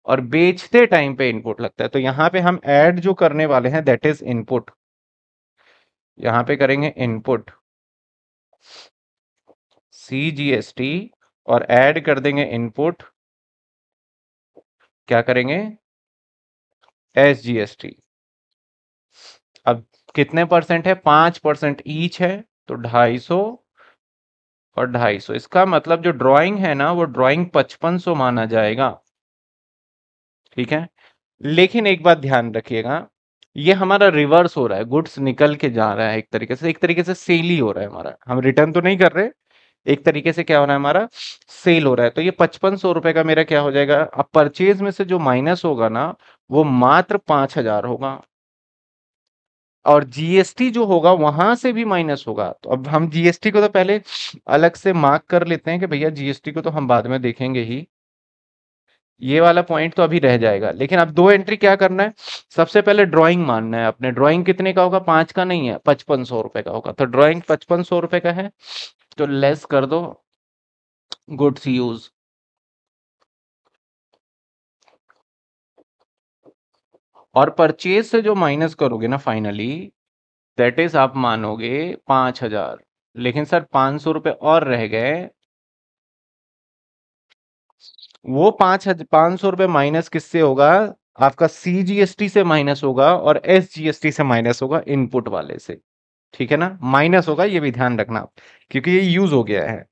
और बेचते टाइम पे इनपुट लगता है तो यहां पे हम ऐड जो करने वाले हैं दैट इज इनपुट यहाँ पे करेंगे input C G S T और ऐड कर देंगे इनपुट क्या करेंगे एस जी एस टी अब कितने परसेंट है पांच परसेंट ईच है तो ढाई सौ और ढाई सौ इसका मतलब जो ड्राइंग है ना वो ड्राइंग पचपन सौ माना जाएगा ठीक है लेकिन एक बात ध्यान रखिएगा ये हमारा रिवर्स हो रहा है गुड्स निकल के जा रहा है एक तरीके से एक तरीके से सेल ही हो रहा है हमारा हम रिटर्न तो नहीं कर रहे एक तरीके से क्या हो रहा है हमारा सेल हो रहा है तो ये पचपन सौ रुपए का मेरा क्या हो जाएगा अब परचेज में से जो माइनस होगा ना वो मात्र पांच हजार होगा और जीएसटी जो होगा वहां से भी माइनस होगा तो अब हम जीएसटी को तो पहले अलग से मार्क कर लेते हैं कि भैया जीएसटी को तो हम बाद में देखेंगे ही ये वाला पॉइंट तो अभी रह जाएगा लेकिन अब दो एंट्री क्या करना है सबसे पहले ड्राइंग मानना है अपने ड्राइंग कितने का होगा पांच का नहीं है पचपन सौ रुपए का होगा तो ड्राइंग पचपन सौ रुपए का है तो लेस कर दो गुड्स यूज और परचेज से जो माइनस करोगे ना फाइनली दैट इज आप मानोगे पांच हजार लेकिन सर पांच सौ रुपए और रह गए वो पांच पांच सौ रुपए माइनस किससे होगा आपका सी टी से माइनस होगा और एस टी से माइनस होगा इनपुट वाले से ठीक है ना माइनस होगा ये भी ध्यान रखना आप क्योंकि ये यूज हो गया है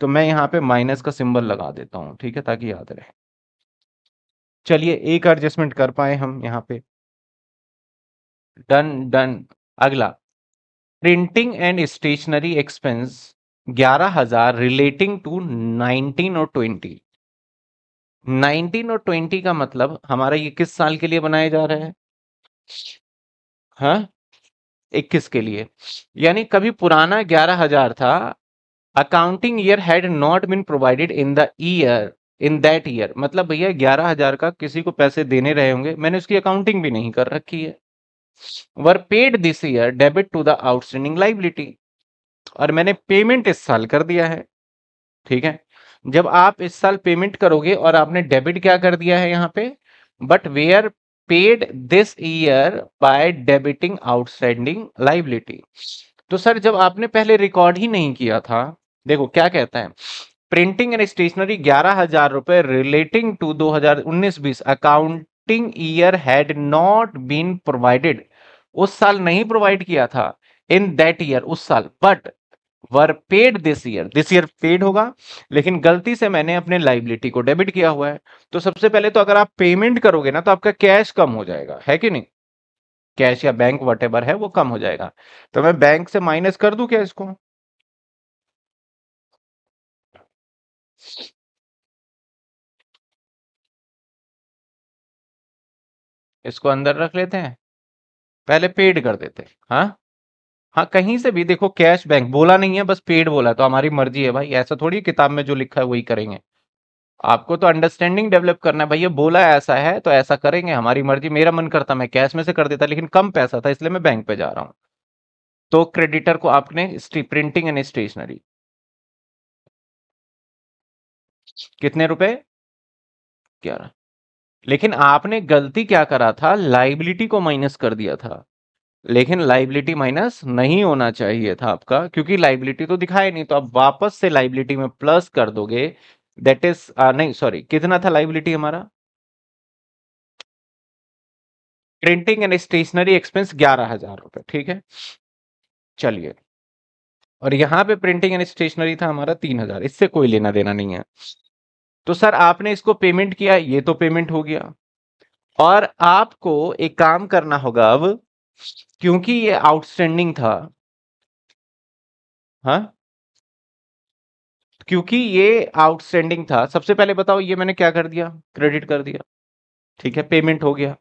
तो मैं यहां पे माइनस का सिंबल लगा देता हूं ठीक है ताकि याद रहे चलिए एक एडजस्टमेंट कर पाए हम यहां पे डन डन अगला प्रिंटिंग एंड स्टेशनरी एक्सपेंस ग्यारह हजार रिलेटिंग टू नाइनटीन और ट्वेंटी नाइनटीन और ट्वेंटी का मतलब हमारा ये किस साल के लिए बनाया जा रहा है हाँ इक्कीस के लिए यानी कभी पुराना ग्यारह हजार था accounting year had not been provided in the year in that year मतलब भैया ग्यारह हजार का किसी को पैसे देने रहे होंगे मैंने उसकी अकाउंटिंग भी नहीं कर रखी है were paid this year debit to the outstanding liability और मैंने पेमेंट इस साल कर दिया है ठीक है जब आप इस साल पेमेंट करोगे और आपने डेबिट क्या कर दिया है यहाँ पे but were paid this year by debiting outstanding liability तो सर जब आपने पहले रिकॉर्ड ही नहीं किया था देखो क्या कहता है प्रिंटिंग एंड स्टेशनरी ग्यारह हजार रुपए relating to 2019-20 accounting year had not been provided उस साल नहीं प्रोवाइड किया था इन दैट ईयर उस साल but were paid this year this year paid होगा लेकिन गलती से मैंने अपने लाइबिलिटी को डेबिट किया हुआ है तो सबसे पहले तो अगर आप पेमेंट करोगे ना तो आपका कैश कम हो जाएगा है कि नहीं कैश या बैंक वट है वो कम हो जाएगा तो मैं बैंक से माइनस कर दू कैश को इसको अंदर रख लेते हैं पहले पेड कर देते हैं हाँ हाँ कहीं से भी देखो कैश बैंक बोला नहीं है बस पेड बोला है तो हमारी मर्जी है भाई ऐसा थोड़ी किताब में जो लिखा है वही करेंगे आपको तो अंडरस्टैंडिंग डेवलप करना है भैया बोला ऐसा है तो ऐसा करेंगे हमारी मर्जी मेरा मन करता मैं कैश में से कर देता लेकिन कम पैसा था इसलिए मैं बैंक पे जा रहा हूँ तो क्रेडिटर को आपने प्रिंटिंग एंड स्टेशनरी कितने रुपए ग्यारह लेकिन आपने गलती क्या करा था लाइबिलिटी को माइनस कर दिया था लेकिन लाइबिलिटी माइनस नहीं होना चाहिए था आपका क्योंकि लाइबिलिटी तो दिखाया नहीं तो आप वापस से लाइबिलिटी में प्लस कर दोगे दैट इज नहीं सॉरी कितना था लाइबिलिटी हमारा प्रिंटिंग एंड स्टेशनरी एक्सपेंस ग्यारह हजार रुपए ठीक है चलिए और यहाँ पे प्रिंटिंग एंड स्टेशनरी था हमारा तीन हजार इससे कोई लेना देना नहीं है तो सर आपने इसको पेमेंट किया ये तो पेमेंट हो गया और आपको एक काम करना होगा अब क्योंकि ये आउटस्टैंडिंग था हा क्योंकि ये आउटस्टैंडिंग था सबसे पहले बताओ ये मैंने क्या कर दिया क्रेडिट कर दिया ठीक है पेमेंट हो गया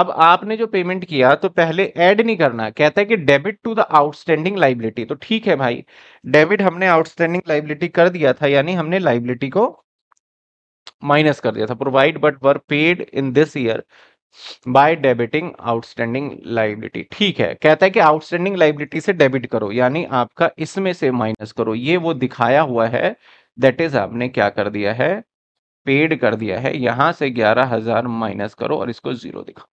अब आपने जो पेमेंट किया तो पहले ऐड नहीं करना कहता है कि debit to the outstanding liability तो ठीक है भाई डेबिट हमने आउटस्टैंडिंग लाइबिलिटी कर दिया था यानी हमने लाइबिलिटी को माइनस कर दिया था provide but were paid in this year by debiting outstanding liability ठीक है कहता है कि आउटस्टैंडिंग लाइबिलिटी से डेबिट करो यानी आपका इसमें से माइनस करो ये वो दिखाया हुआ है दैट इज आपने क्या कर दिया है पेड कर दिया है यहां से ग्यारह हजार माइनस करो और इसको जीरो दिखाओ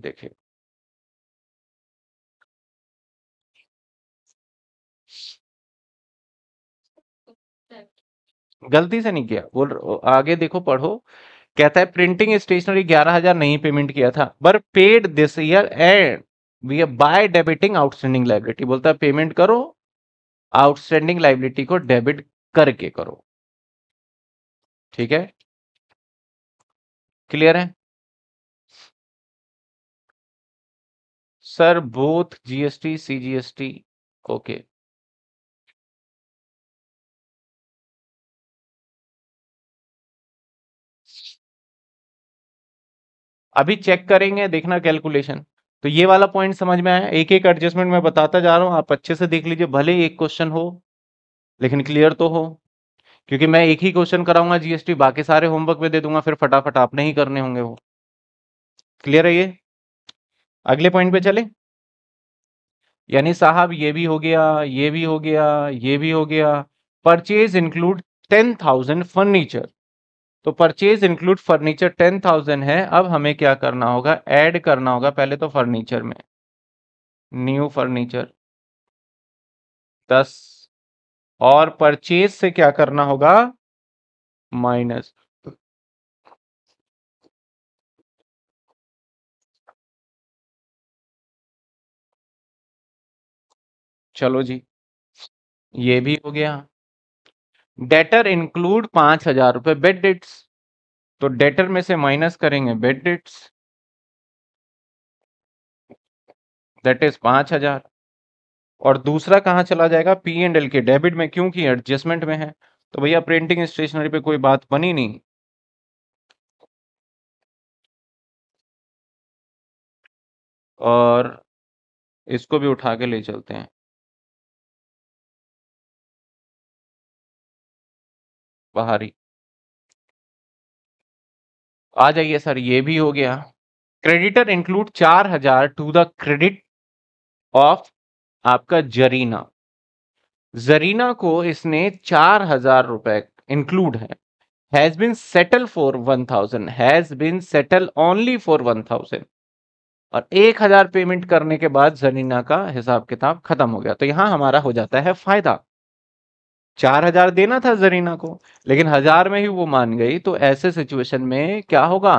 देखिए गलती से नहीं किया वो आगे देखो पढ़ो कहता है प्रिंटिंग स्टेशनरी ग्यारह हजार नहीं पेमेंट किया था but paid this year and we by debiting outstanding liability बोलता है पेमेंट करो आउटस्टैंडिंग लाइबिलिटी को डेबिट करके करो ठीक है क्लियर है sir both GST CGST okay अभी चेक करेंगे देखना कैलकुलेशन तो ये वाला पॉइंट समझ में आया एक एक एडजस्टमेंट मैं बताता जा रहा हूँ आप अच्छे से देख लीजिए भले एक क्वेश्चन हो लेकिन क्लियर तो हो क्योंकि मैं एक ही क्वेश्चन कराऊंगा जीएसटी बाकी सारे होमवर्क में दे दूंगा फिर फटाफट आपने ही करने होंगे वो क्लियर है ये अगले पॉइंट पे चले यानी साहब ये भी हो गया ये भी हो गया ये भी हो गया purchase include ten thousand furniture तो purchase include furniture ten thousand है अब हमें क्या करना होगा ऐड करना होगा पहले तो फर्नीचर में न्यू फर्नीचर दस और परचेज से क्या करना होगा माइनस चलो जी ये भी हो गया डेटर इंक्लूड पांच हजार रुपए बेड डेट्स तो डेटर में से माइनस करेंगे बेड डेट्स दैट इज पांच हजार और दूसरा कहाँ चला जाएगा पी एंड एल के डेबिट में क्योंकि एडजस्टमेंट में है तो भैया प्रिंटिंग स्टेशनरी पे कोई बात बनी नहीं और इसको भी उठा के ले चलते हैं बाहरी आ जाइए सर ये भी हो गया क्रेडिटर इंक्लूड चार हजार टू द क्रेडिट ऑफ आपका जरीना जरीना को इसने चार हजार रुपए इंक्लूड है has been settle for one thousand has been settle only for one thousand और एक हजार पेमेंट करने के बाद जरीना का हिसाब किताब खत्म हो गया तो यहां हमारा हो जाता है फायदा चार हजार देना था जरीना को लेकिन हजार में ही वो मान गई तो ऐसे सिचुएशन में क्या होगा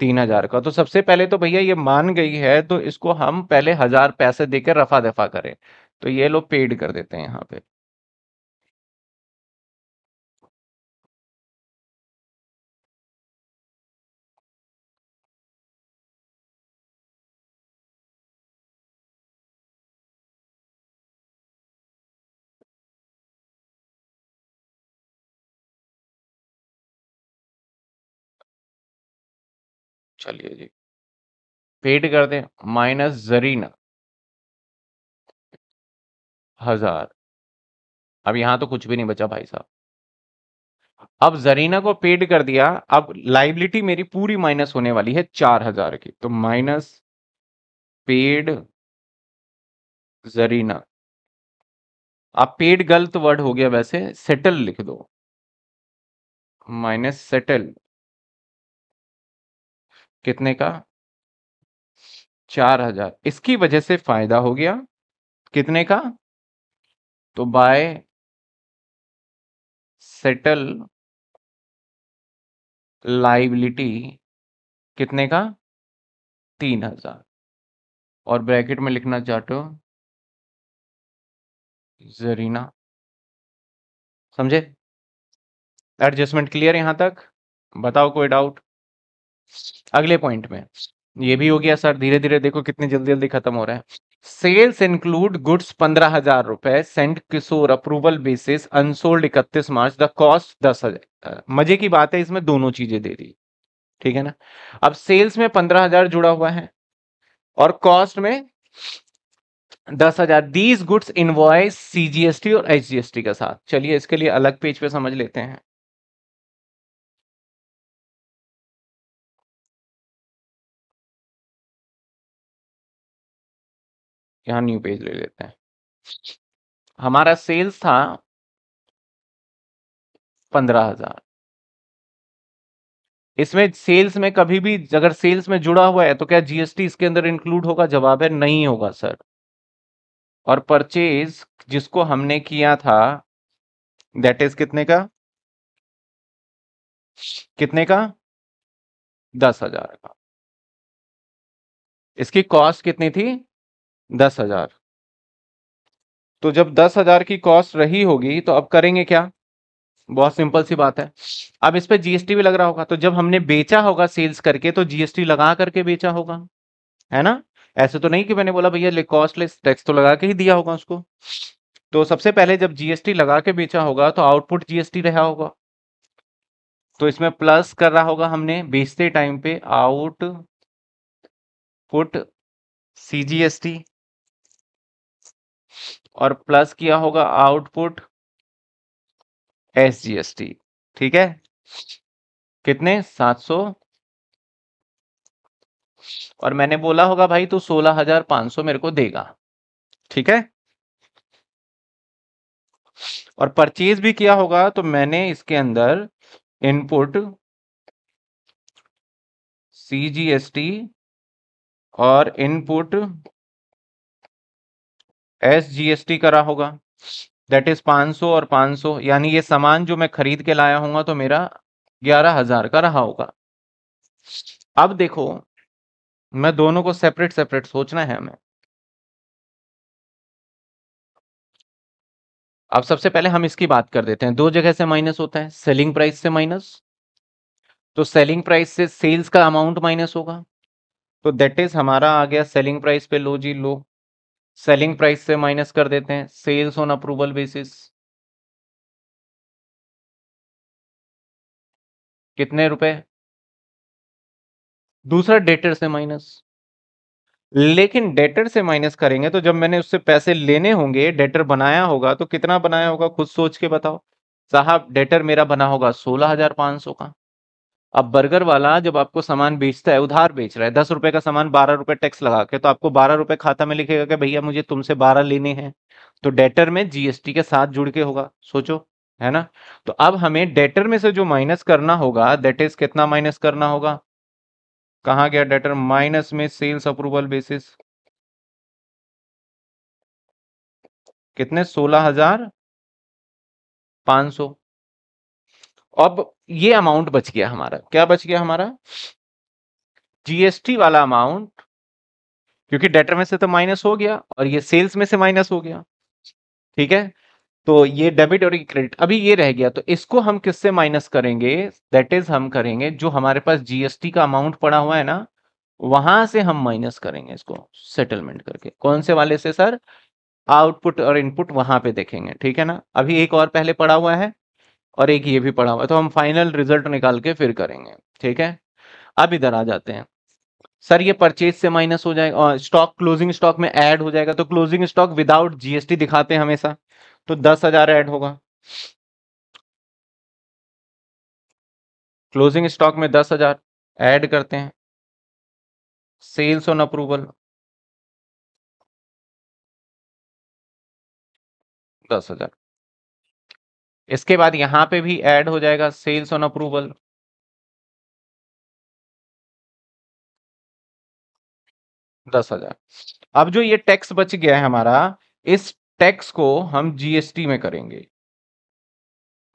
तीन हजार का तो सबसे पहले तो भैया ये मान गई है तो इसको हम पहले हजार पैसे देकर रफा दफा करें तो ये लोग पेड कर देते हैं यहाँ पे चलिए जी पेड कर दें माइनस जरीना हजार अब यहां तो कुछ भी नहीं बचा भाई साहब अब जरीना को पेड कर दिया अब लाइबिलिटी मेरी पूरी माइनस होने वाली है चार हजार की तो माइनस पेड जरीना आप पेड गलत वर्ड हो गया वैसे सेटल लिख दो माइनस सेटल कितने का चार हजार इसकी वजह से फायदा हो गया कितने का तो बाय सेटल लाइबिलिटी कितने का तीन हजार और ब्रैकेट में लिखना चाहते हो जरीना समझे एडजस्टमेंट क्लियर यहां तक बताओ कोई डाउट अगले पॉइंट में ये भी हो गया सर धीरे धीरे देखो कितने जल्दी जल्दी खत्म हो रहा है सेल्स इंक्लूड गुड्स पंद्रह हजार रुपए sent Kishore approval basis unsold इकतीस मार्च द कॉस्ट दस हजार मजे की बात है इसमें दोनों चीजें दे दी ठीक है ना अब सेल्स में पंद्रह हजार जुड़ा हुआ है और कॉस्ट में दस हजार दीज गुड्स इनवॉइस सीजीएसटी और एच के साथ चलिए इसके लिए अलग पेज पे समझ लेते हैं यहाँ न्यू पेज ले लेते हैं हमारा सेल्स था पंद्रह हजार इसमें सेल्स में कभी भी अगर सेल्स में जुड़ा हुआ है तो क्या जीएसटी इसके अंदर इंक्लूड होगा जवाब है नहीं होगा सर और परचेज जिसको हमने किया था दैट इज कितने का कितने का दस हजार का इसकी कॉस्ट कितनी थी दस हजार तो जब दस हजार की कॉस्ट रही होगी तो अब करेंगे क्या बहुत सिंपल सी बात है अब इस पर जीएसटी भी लग रहा होगा तो जब हमने बेचा होगा सेल्स करके तो जीएसटी लगा करके बेचा होगा है ना ऐसे तो नहीं कि मैंने बोला भैया कॉस्टलेस टैक्स तो लगा के ही दिया होगा उसको तो सबसे पहले जब जीएसटी लगा के बेचा होगा तो आउटपुट जीएसटी रहा होगा तो इसमें प्लस कर रहा होगा हमने बेचते टाइम पे output C G S T और प्लस किया होगा output S G S T ठीक है कितने सात सौ और मैंने बोला होगा भाई तो सोलह हजार पांच सौ मेरे को देगा ठीक है और परचेज भी किया होगा तो मैंने इसके अंदर input C G S T और input S G S T करा होगा दैट इज 500 और 500 यानी ये सामान जो मैं खरीद के लाया हूँ तो मेरा ग्यारह हजार का रहा होगा अब देखो मैं दोनों को सेपरेट सेपरेट सोचना है हमें अब सबसे पहले हम इसकी बात कर देते हैं दो जगह से माइनस होता है सेलिंग प्राइस से माइनस तो सेलिंग प्राइस से सेल्स का अमाउंट माइनस होगा तो दैट इज हमारा आ गया सेलिंग प्राइस पे लो जी लो सेलिंग प्राइस से माइनस कर देते हैं सेल्स ऑन अप्रूवल बेसिस कितने रुपए दूसरा डेटर से माइनस लेकिन डेटर से माइनस करेंगे तो जब मैंने उससे पैसे लेने होंगे डेटर बनाया होगा तो कितना बनाया होगा खुद सोच के बताओ साहब डेटर मेरा बना होगा सोलह हजार पांच सौ का अब बर्गर वाला जब आपको सामान बेचता है उधार बेच रहा है दस रुपए का सामान बारह रुपए टैक्स लगा के तो आपको बारह रुपए खाता में लिखेगा कि भैया मुझे तुमसे बारह लेने हैं तो डेटर में जीएसटी के साथ जुड़ के होगा सोचो है ना तो अब हमें डेटर में से जो माइनस करना होगा दैट इज कितना माइनस करना होगा कहा गया डेटर माइनस में सेल्स अप्रूवल बेसिस कितने सोलह हजार पांच सौ अब ये अमाउंट बच गया हमारा क्या बच गया हमारा जीएसटी वाला अमाउंट क्योंकि डेटर में से तो माइनस हो गया और ये सेल्स में से माइनस हो गया ठीक है तो ये डेबिट और क्रेडिट अभी ये रह गया तो इसको हम किससे माइनस करेंगे दैट इज हम करेंगे जो हमारे पास जीएसटी का अमाउंट पड़ा हुआ है ना वहां से हम माइनस करेंगे इसको सेटलमेंट करके कौन से वाले से सर आउटपुट और इनपुट वहां पे देखेंगे ठीक है ना अभी एक और पहले पड़ा हुआ है और एक ये भी पढ़ा हुआ है तो हम फाइनल रिजल्ट निकाल के फिर करेंगे ठीक है अब इधर आ जाते हैं सर ये परचेज से माइनस हो जाएगा और स्टॉक क्लोजिंग स्टॉक में ऐड हो जाएगा तो क्लोजिंग स्टॉक विदाउट जीएसटी दिखाते हैं हमेशा तो दस हजार एड होगा क्लोजिंग स्टॉक में दस हजार एड करते हैं सेल्स ऑन अप्रूवल दस हजार इसके बाद यहां पे भी ऐड हो जाएगा सेल्स ऑन अप्रूवल दस हजार अब जो ये टैक्स बच गया है हमारा इस टैक्स को हम जीएसटी में करेंगे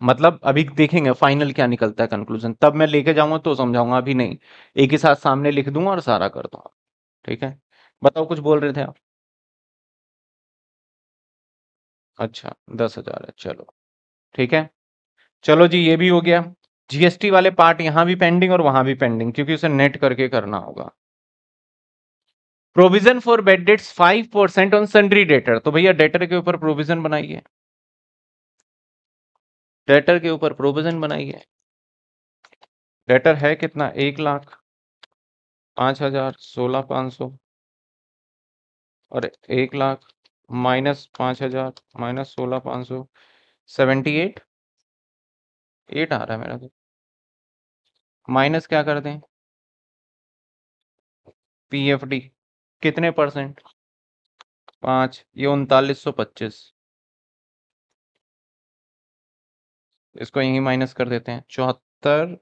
मतलब अभी देखेंगे फाइनल क्या निकलता है कंक्लूजन तब मैं लेके जाऊंगा तो समझाऊंगा अभी नहीं एक ही साथ सामने लिख दूंगा और सारा कर दूंगा ठीक है बताओ कुछ बोल रहे थे आप अच्छा दस हजार है चलो ठीक है चलो जी ये भी हो गया जीएसटी वाले पार्ट यहां भी पेंडिंग और वहां भी पेंडिंग क्योंकि उसे नेट करके करना होगा provision for bad debts five percent on sundry debtor तो भैया डेटर के ऊपर प्रोविजन बनाइए डेटर के ऊपर प्रोविजन बनाइए डेटर है कितना एक लाख पांच हजार सोलह पांच सौ और एक लाख माइनस पांच हजार माइनस सोलह पांच सौ सेवेंटी एट एट आ रहा है मेरा तो माइनस क्या कर दें पीएफडी कितने परसेंट पाँच ये उनतालीस सौ पच्चीस इसको यहीं माइनस कर देते हैं चौहत्तर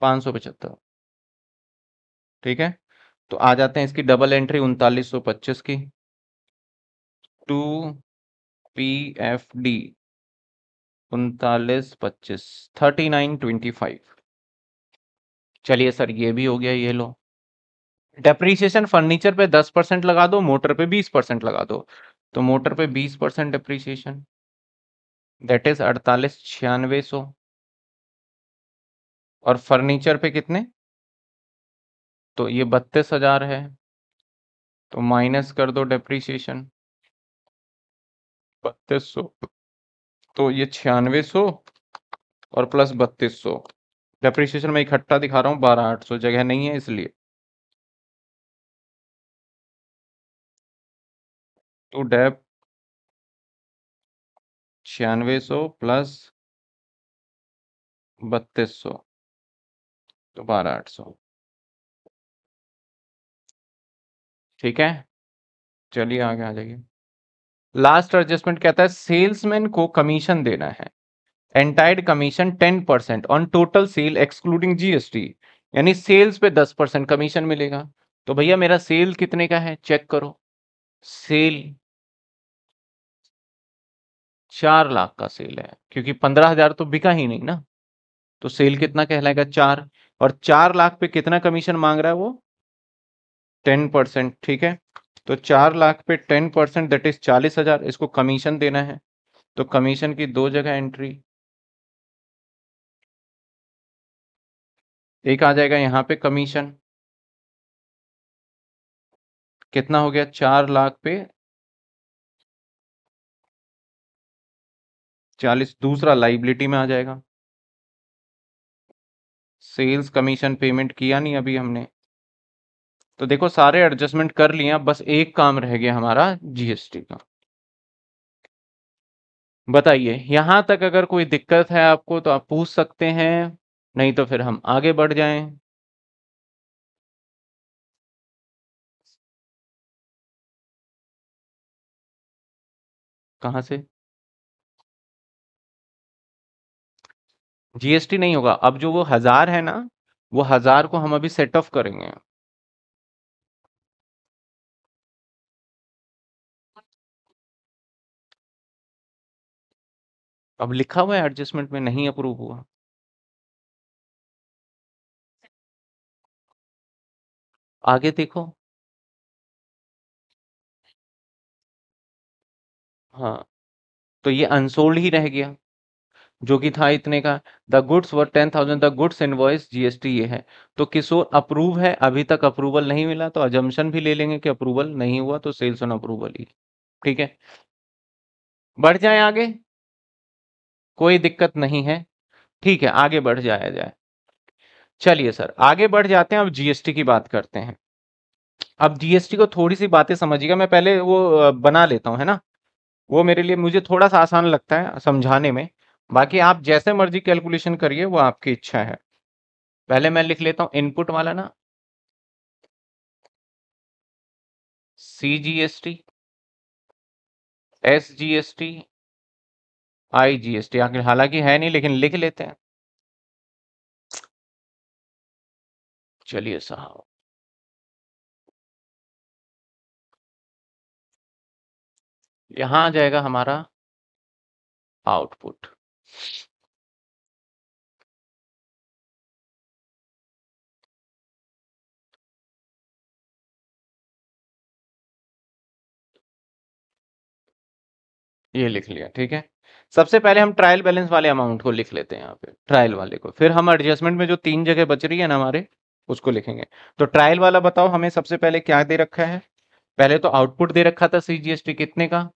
पाँच सौ पचहत्तर ठीक है तो आ जाते हैं इसकी डबल एंट्री उनतालीस सौ पच्चीस की टू पी एफ डी उनतालीस पच्चीस थर्टी नाइन ट्वेंटी फाइव चलिए सर ये भी हो गया ये लो डेप्रीसिएशन फर्नीचर पे दस परसेंट लगा दो मोटर पे बीस परसेंट लगा दो तो मोटर पे बीस परसेंट डेप्रीसिएशन दैट इज अड़तालीस छियानवे सौ और फर्नीचर पे कितने तो ये बत्तीस हजार है तो माइनस कर दो डेप्रीसिएशन बत्तीस सौ तो ये छियानवे सौ और प्लस बत्तीस सौ डेप्रीशिएशन में इकट्ठा दिखा रहा हूँ बारह आठ सौ जगह नहीं है इसलिए तो डेप छियानवे सौ प्लस बत्तीस सौ तो बारह आठ सौ ठीक है चलिए आगे आ जाइए लास्ट एडजस्टमेंट कहता है सेल्समैन को कमीशन देना है entire commission ten percent on total sale excluding GST यानी सेल्स पे दस परसेंट कमीशन मिलेगा तो भैया मेरा सेल कितने का है चेक करो सेल चार लाख का सेल है क्योंकि पंद्रह हजार तो बिका ही नहीं ना तो सेल कितना कहलाएगा चार और चार लाख पे कितना कमीशन मांग रहा है वो टेन परसेंट ठीक है तो चार लाख पे टेन परसेंट दैट इज चालीस हजार इसको कमीशन देना है तो कमीशन की दो जगह एंट्री एक आ जाएगा यहां पे कमीशन कितना हो गया चार लाख पे चालीस दूसरा लाइबिलिटी में आ जाएगा सेल्स कमीशन पेमेंट किया नहीं अभी हमने तो देखो सारे एडजस्टमेंट कर लिया बस एक काम रह गया हमारा जीएसटी का बताइए यहां तक अगर कोई दिक्कत है आपको तो आप पूछ सकते हैं नहीं तो फिर हम आगे बढ़ जाएं कहां से जीएसटी नहीं होगा अब जो वो हजार है ना वो हजार को हम अभी सेट ऑफ करेंगे अब लिखा हुआ है एडजस्टमेंट में नहीं अप्रूव हुआ आगे देखो हाँ तो ये अनसोल्ड ही रह गया जो कि था इतने का the goods worth ten thousand the goods invoice GST ये है तो किशोर अप्रूव है अभी तक अप्रूवल नहीं मिला तो अजम्पन भी ले लेंगे कि अप्रूवल नहीं हुआ तो सेल्स ऑन अप्रूवल ही ठीक है बढ़ जाए आगे कोई दिक्कत नहीं है ठीक है आगे बढ़ जाया जाए चलिए सर आगे बढ़ जाते हैं अब जीएसटी की बात करते हैं अब जीएसटी को थोड़ी सी बातें समझिएगा मैं पहले वो बना लेता हूँ है ना वो मेरे लिए मुझे थोड़ा सा आसान लगता है समझाने में बाकी आप जैसे मर्जी कैलकुलेशन करिए वो आपकी इच्छा है पहले मैं लिख लेता हूँ इनपुट वाला ना C G S T S G S T I G S T आखिर हालांकि है नहीं लेकिन लिख लेते हैं चलिए साहब यहां आ जाएगा हमारा आउटपुट ये लिख लिया ठीक है सबसे पहले हम ट्रायल बैलेंस वाले अमाउंट को लिख लेते हैं यहाँ पे ट्रायल वाले को फिर हम एडजस्टमेंट में जो तीन जगह बच रही है ना हमारे उसको लिखेंगे तो ट्रायल वाला बताओ हमें सबसे पहले क्या दे रखा है पहले तो आउटपुट दे रखा था सीजीएसटी कितने का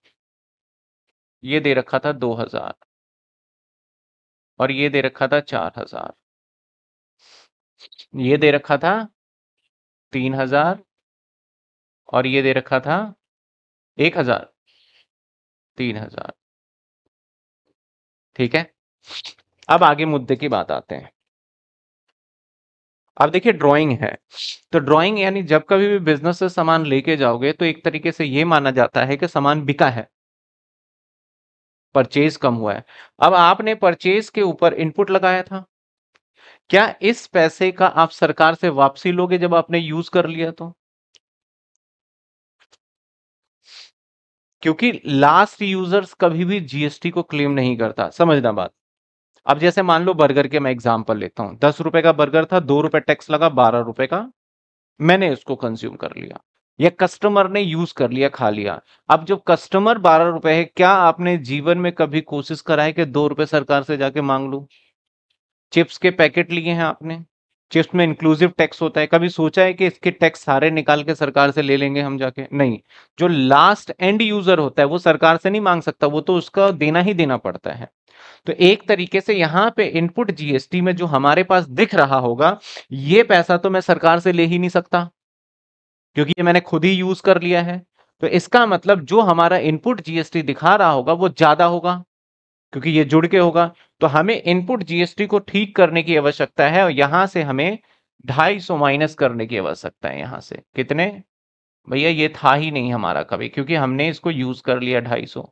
ये दे रखा था दो हजार और ये दे रखा था चार हजार ये दे रखा था तीन हजार और ये दे रखा था एक हजार तीन हजार ठीक है अब आगे मुद्दे की बात आते हैं अब देखिए ड्राइंग है तो ड्राइंग यानी जब कभी भी बिजनेस से सामान लेके जाओगे तो एक तरीके से ये माना जाता है कि सामान बिका है परचेज कम हुआ है अब आपने परचेज के ऊपर इनपुट लगाया था क्या इस पैसे का आप सरकार से वापसी लोगे जब आपने यूज कर लिया तो क्योंकि लास्ट यूजर्स कभी भी जीएसटी को क्लेम नहीं करता समझना बात अब जैसे मान लो बर्गर के मैं एग्जाम्पल लेता हूँ दस रुपए का बर्गर था दो रुपए टैक्स लगा बारह रुपए का मैंने उसको कंज्यूम कर लिया या कस्टमर ने यूज कर लिया खा लिया अब जब कस्टमर बारह रुपए है क्या आपने जीवन में कभी कोशिश करा है कि दो रुपए सरकार से जाके मांग लू चिप्स के पैकेट लिए हैं आपने चिप्स में इंक्लूसिव टैक्स होता है कभी सोचा है कि इसके टैक्स सारे निकाल के सरकार से ले लेंगे हम जाके नहीं जो लास्ट एंड यूजर होता है वो सरकार से नहीं मांग सकता वो तो उसका देना ही देना पड़ता है तो एक तरीके से यहाँ पे इनपुट जीएसटी में जो हमारे पास दिख रहा होगा ये पैसा तो मैं सरकार से ले ही नहीं सकता क्योंकि ये मैंने खुद ही यूज कर लिया है तो इसका मतलब जो हमारा इनपुट जीएसटी दिखा रहा होगा वो ज्यादा होगा क्योंकि ये जुड़ के होगा तो हमें इनपुट जीएसटी को ठीक करने की आवश्यकता है और यहां से हमें ढाई सौ माइनस करने की आवश्यकता है यहां से कितने भैया ये था ही नहीं हमारा कभी क्योंकि हमने इसको यूज कर लिया ढाई सौ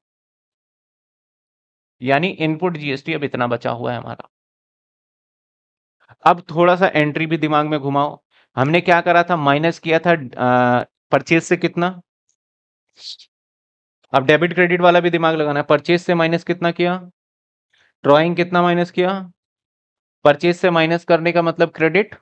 यानी इनपुट जीएसटी अब इतना बचा हुआ है हमारा अब थोड़ा सा एंट्री भी दिमाग में घुमाओ हमने क्या करा था माइनस किया था परचेज से कितना अब डेबिट क्रेडिट वाला भी दिमाग लगाना है परचेज से माइनस कितना किया ड्रॉइंग कितना माइनस किया परचेज से माइनस करने का मतलब क्रेडिट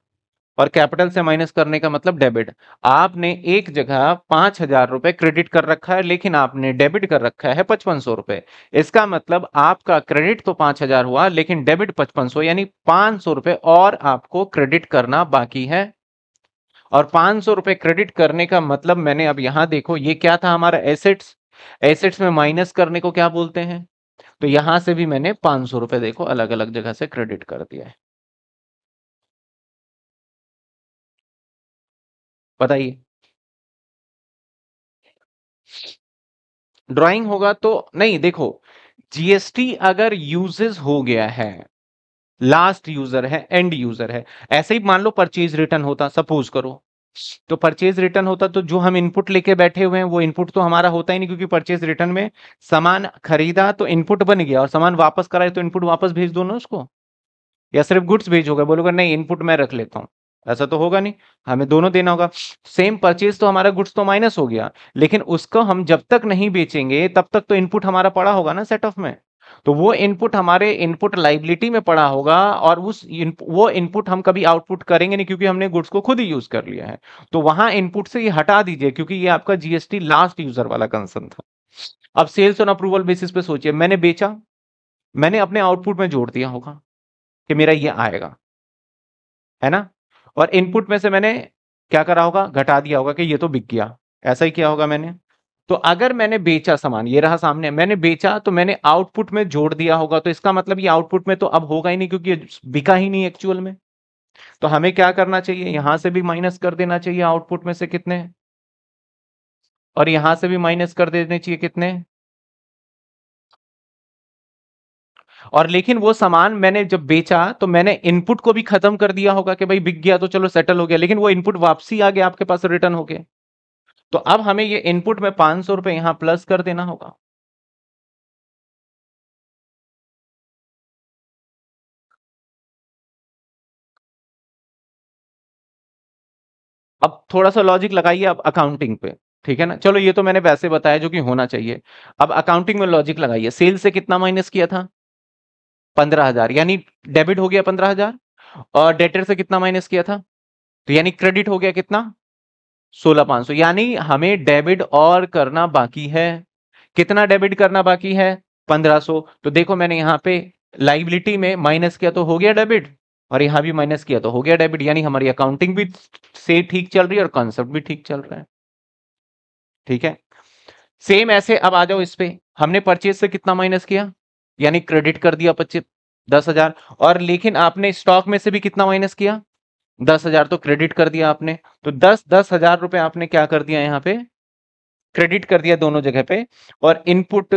और कैपिटल से माइनस करने का मतलब डेबिट आपने एक जगह पांच हजार रुपए क्रेडिट कर रखा है लेकिन आपने डेबिट कर रखा है पचपन सौ रुपए इसका मतलब आपका क्रेडिट तो पांच हजार हुआ लेकिन डेबिट पचपन सौ यानी पांच सौ रुपए और आपको क्रेडिट करना बाकी है और पांच सौ रुपए क्रेडिट करने का मतलब मैंने अब यहां देखो ये क्या था हमारा एसेट्स एसेट्स में माइनस करने को क्या बोलते हैं तो यहां से भी मैंने पांच सौ रुपए देखो अलग अलग जगह से क्रेडिट कर दिया है बताइए ड्राइंग होगा तो नहीं देखो जीएसटी अगर यूजेस हो गया है लास्ट यूजर है एंड यूजर है ऐसे ही मान लो परचेज रिटर्न होता सपोज करो तो परचेज रिटर्न होता तो जो हम इनपुट लेके बैठे हुए हैं वो इनपुट तो हमारा होता ही नहीं क्योंकि परचेज रिटर्न में सामान खरीदा तो इनपुट बन गया और सामान वापस कराए तो इनपुट वापस भेज दो ना उसको या सिर्फ गुड्स भेजोगे बोलोगे नहीं इनपुट मैं रख लेता हूँ ऐसा तो होगा नहीं हमें दोनों देना होगा सेम परचेज तो हमारा गुड्स तो माइनस हो गया लेकिन उसको हम जब तक नहीं बेचेंगे तब तक तो इनपुट हमारा पड़ा होगा ना सेट ऑफ में तो वो इनपुट हमारे इनपुट लाइबिलिटी में पड़ा होगा और उस वो इनपुट हम कभी आउटपुट करेंगे नहीं क्योंकि हमने गुड्स को खुद ही यूज कर लिया है तो वहां इनपुट से ये हटा दीजिए क्योंकि ये आपका जीएसटी लास्ट यूजर वाला कंसर्न था अब सेल्स ऑन अप्रूवल बेसिस पे सोचिए मैंने बेचा मैंने अपने आउटपुट में जोड़ दिया होगा कि मेरा ये आएगा है ना और इनपुट में से मैंने क्या करा होगा घटा दिया होगा कि ये तो बिक गया ऐसा ही किया होगा मैंने तो अगर मैंने बेचा सामान ये रहा सामने मैंने बेचा तो मैंने आउटपुट में जोड़ दिया होगा तो इसका मतलब ये आउटपुट में तो अब होगा ही नहीं क्योंकि बिका ही नहीं एक्चुअल में तो हमें क्या करना चाहिए यहां से भी माइनस कर देना चाहिए आउटपुट में से कितने और यहां से भी माइनस कर देने चाहिए कितने और लेकिन वो सामान मैंने जब बेचा तो मैंने इनपुट को भी खत्म कर दिया होगा कि भाई बिक गया तो चलो सेटल हो गया लेकिन वो इनपुट वापसी आ गया आपके पास रिटर्न हो गया तो अब हमें ये इनपुट में पांच सौ रुपए यहां प्लस कर देना होगा अब थोड़ा सा लॉजिक लगाइए अब अकाउंटिंग पे ठीक है ना चलो ये तो मैंने वैसे बताया जो कि होना चाहिए अब अकाउंटिंग में लॉजिक लगाइए सेल से कितना माइनस किया था पंद्रह हजार यानी डेबिट हो गया पंद्रह हजार और डेटर से कितना माइनस किया था तो यानी क्रेडिट हो गया कितना सोलह पांच सौ यानी हमें डेबिट और करना बाकी है कितना डेबिट करना बाकी है पंद्रह सो तो देखो मैंने यहां पे लाइबिलिटी में माइनस किया तो हो गया डेबिट और यहां भी माइनस किया तो हो गया डेबिट यानी हमारी अकाउंटिंग भी से ठीक चल रही है और कॉन्सेप्ट भी ठीक चल रहा है ठीक है सेम ऐसे अब आ जाओ इस पे हमने परचेज से कितना माइनस किया यानी क्रेडिट कर दिया पच्चीस दस हजार और लेकिन आपने स्टॉक में से भी कितना माइनस किया दस हजार तो क्रेडिट कर दिया आपने तो दस दस हजार रुपए आपने क्या कर दिया यहाँ पे क्रेडिट कर दिया दोनों जगह पे और इनपुट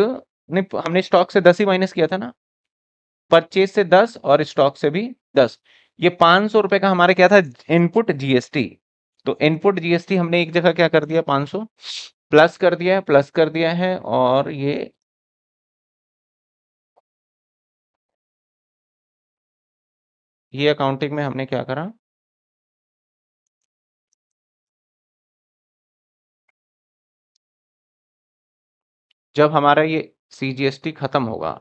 हमने स्टॉक से दस ही माइनस किया था ना परचेज से दस और स्टॉक से भी दस ये पांच सौ रुपए का हमारे क्या था इनपुट जीएसटी तो इनपुट जीएसटी हमने एक जगह क्या कर दिया पांच सौ प्लस कर दिया है प्लस कर दिया है और ये ये अकाउंटिंग में हमने क्या करा जब हमारा ये सीजीएसटी खत्म होगा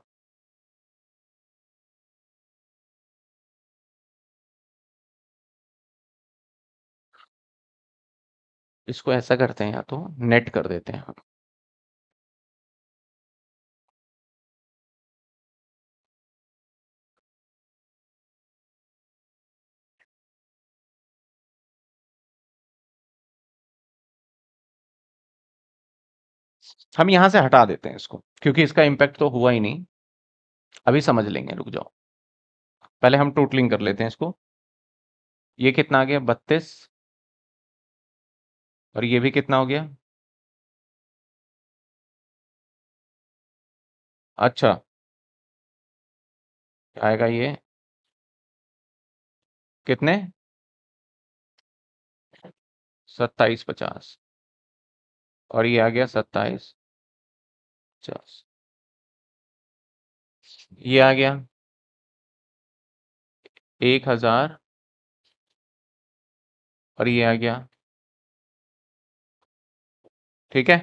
इसको ऐसा करते हैं या तो नेट कर देते हैं हम हम यहां से हटा देते हैं इसको क्योंकि इसका इम्पैक्ट तो हुआ ही नहीं अभी समझ लेंगे रुक जाओ पहले हम टोटलिंग कर लेते हैं इसको ये कितना आ गया बत्तीस और ये भी कितना हो गया अच्छा आएगा ये कितने सत्ताईस पचास और ये आ गया सत्ताईस पचास ये आ गया एक हजार और ये आ गया ठीक है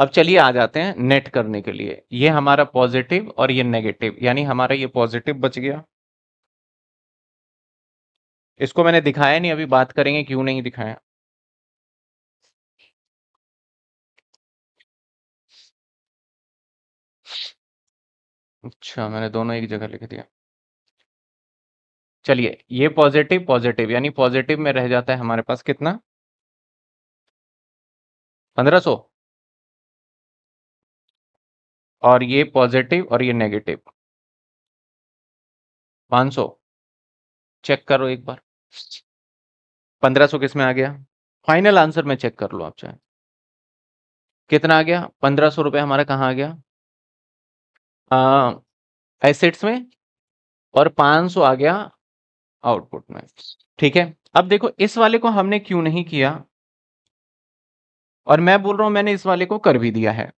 अब चलिए आ जाते हैं नेट करने के लिए ये हमारा पॉजिटिव और ये नेगेटिव यानी हमारा ये पॉजिटिव बच गया इसको मैंने दिखाया नहीं अभी बात करेंगे क्यों नहीं दिखाया अच्छा मैंने दोनों एक जगह लिख दिया चलिए ये पॉजिटिव पॉजिटिव यानी पॉजिटिव में रह जाता है हमारे पास कितना पंद्रह सो और ये पॉजिटिव और ये नेगेटिव पांच सौ चेक करो एक बार पंद्रह सौ किस में आ गया फाइनल आंसर में चेक कर लो आप चाहे कितना आ गया पंद्रह सौ रुपये हमारा कहाँ आ गया एसेट्स में और 500 आ गया आउटपुट में ठीक है अब देखो इस वाले को हमने क्यों नहीं किया और मैं बोल रहा हूं मैंने इस वाले को कर भी दिया है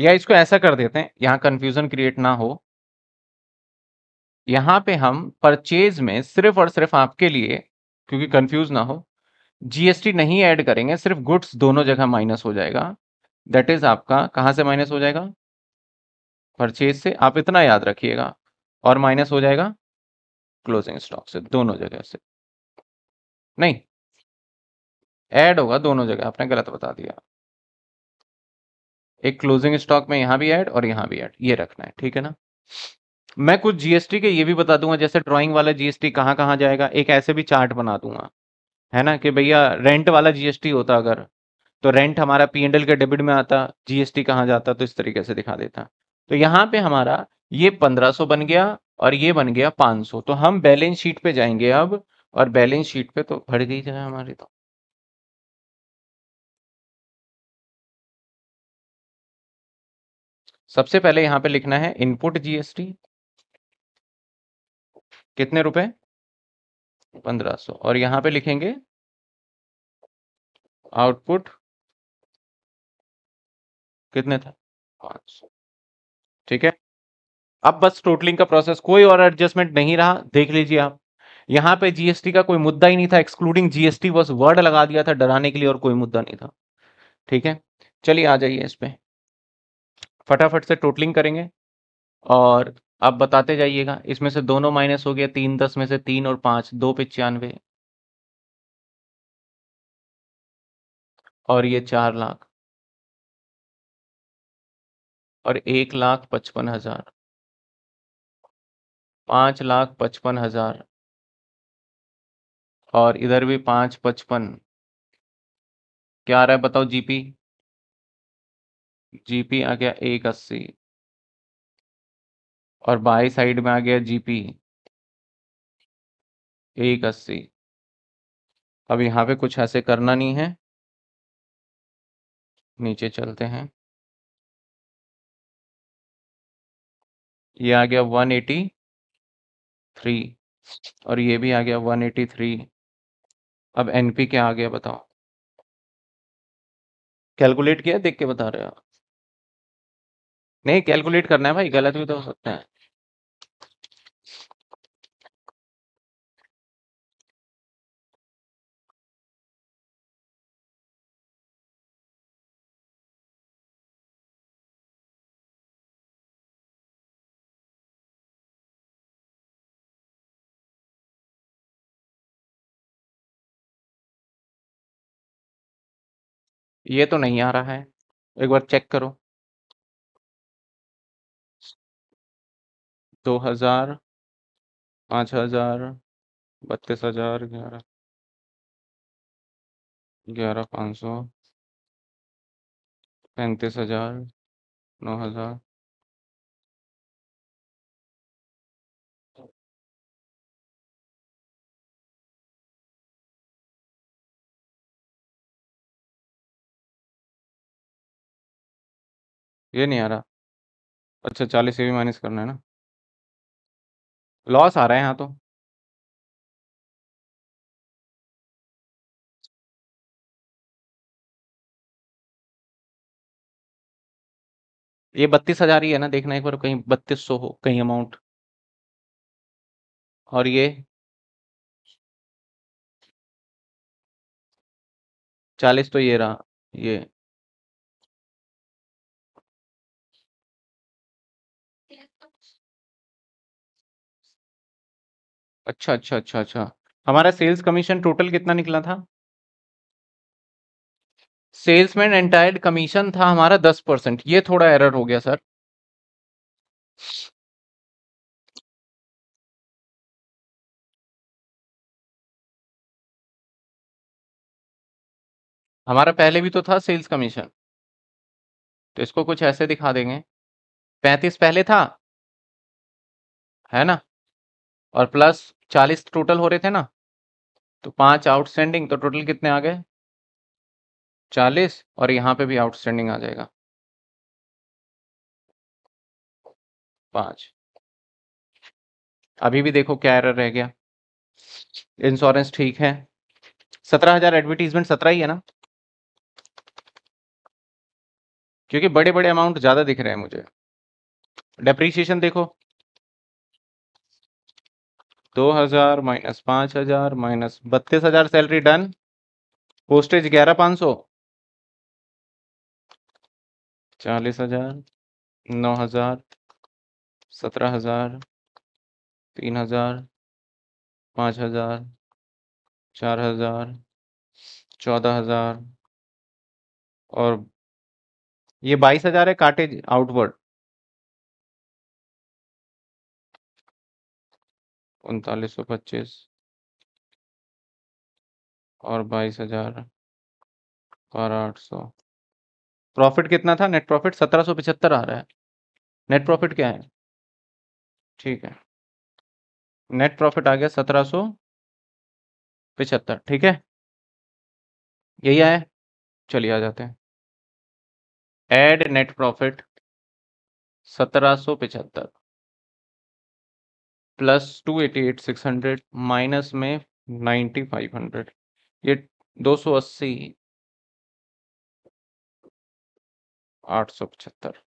या इसको ऐसा कर देते हैं यहां कंफ्यूजन क्रिएट ना हो यहाँ पे हम परचेज में सिर्फ और सिर्फ आपके लिए क्योंकि कंफ्यूज ना हो जीएसटी नहीं ऐड करेंगे सिर्फ गुड्स दोनों जगह माइनस हो जाएगा दैट इज आपका कहाँ से माइनस हो जाएगा परचेज से आप इतना याद रखिएगा और माइनस हो जाएगा क्लोजिंग स्टॉक से दोनों जगह से नहीं ऐड होगा दोनों जगह आपने गलत बता दिया एक क्लोजिंग स्टॉक में यहां भी ऐड और यहां भी ऐड ये रखना है ठीक है ना मैं कुछ जीएसटी के ये भी बता दूंगा जैसे ड्राइंग वाला जीएसटी कहाँ कहाँ जाएगा एक ऐसे भी चार्ट बना दूंगा है ना कि भैया रेंट वाला जीएसटी होता अगर तो रेंट हमारा पी के डेबिट में आता जीएसटी कहाँ जाता तो इस तरीके से दिखा देता तो यहाँ पे हमारा ये 1500 बन गया और ये बन गया सौ तो हम बैलेंस शीट पे जाएंगे अब और बैलेंस शीट पे तो भर गई जगह हमारी तो सबसे पहले यहाँ पे लिखना है इनपुट जीएसटी कितने रुपए पंद्रह सौ और यहां पे लिखेंगे आउटपुट कितने था पांच सौ ठीक है अब बस टोटलिंग का प्रोसेस कोई और एडजस्टमेंट नहीं रहा देख लीजिए आप यहां पे जीएसटी का कोई मुद्दा ही नहीं था एक्सक्लूडिंग जीएसटी बस वर्ड लगा दिया था डराने के लिए और कोई मुद्दा नहीं था ठीक है चलिए आ जाइए इस पर फटाफट से टोटलिंग करेंगे और आप बताते जाइएगा इसमें से दोनों माइनस हो गया तीन दस में से तीन और पांच दो पिचानवे और ये चार लाख और एक लाख पचपन हजार पांच लाख पचपन हजार और इधर भी पांच पचपन क्या आ रहा है बताओ जीपी जीपी आ गया एक अस्सी और बाई साइड में आ गया जीपी एक अस्सी अब यहाँ पे कुछ ऐसे करना नहीं है नीचे चलते हैं ये आ गया वन एटी थ्री और ये भी आ गया वन एटी थ्री अब एनपी क्या आ गया बताओ कैलकुलेट किया देख के बता रहे हो नहीं कैलकुलेट करना है भाई गलत भी तो हो सकता है ये तो नहीं आ रहा है एक बार चेक करो 2000 5000 32000 11 ग्यारह पाँच सौ पैंतीस हजार नौ हजार ये नहीं आ रहा अच्छा चालीस से भी माइनस करना है ना लॉस आ रहा है यहाँ तो ये बत्तीस हजार ही है ना देखना एक बार कहीं बत्तीस सौ हो कहीं अमाउंट और ये चालीस तो ये रहा ये अच्छा, अच्छा, अच्छा, अच्छा। हमारा सेल्स कमीशन टोटल कितना निकला था? सेल्समैन एंटायर्ड कमीशन था हमारा दस परसेंट ये थोड़ा एरर हो गया सर। हमारा पहले भी तो था सेल्स कमीशन। तो इसको कुछ ऐसे दिखा देंगे, पैंतीस पहले था। है ना? और प्लस चालीस टोटल हो रहे थे ना तो पांच आउटस्टैंडिंग तो टोटल कितने आ गए चालीस और यहां पे भी आउटस्टैंडिंग आ जाएगा पांच अभी भी देखो क्या एरर रह गया इंश्योरेंस ठीक है सत्रह हजार एडवर्टीजमेंट सत्रह ही है ना क्योंकि बड़े बड़े अमाउंट ज्यादा दिख रहे हैं मुझे डेप्रीशिएशन देखो दो हज़ार माइनस पाँच हज़ार माइनस बत्तीस हज़ार सैलरी डन पोस्टेज ग्यारह पाँच सौ चालीस हज़ार नौ हज़ार सत्रह हज़ार तीन हज़ार पाँच हज़ार चार हज़ार चौदह हज़ार और ये बाईस हज़ार है काटेज आउटवर्ड उनतालीस सौ पच्चीस और बाईस हजार बारह आठ सौ प्रॉफिट कितना था नेट प्रॉफिट सत्रह सौ पिछहत्तर आ रहा है नेट हम्म। प्रॉफिट क्या है ठीक है नेट प्रॉफिट आ गया सत्रह सौ पिछहत्तर ठीक है यही हम्म। आया चलिए आ जाते हैं एड नेट प्रॉफिट सत्रह सौ पिछहत्तर plus two eighty eight six hundred minus में नाइन्टी फाइव हंड्रेड ये दो सौ अस्सी आठ सौ पचहत्तर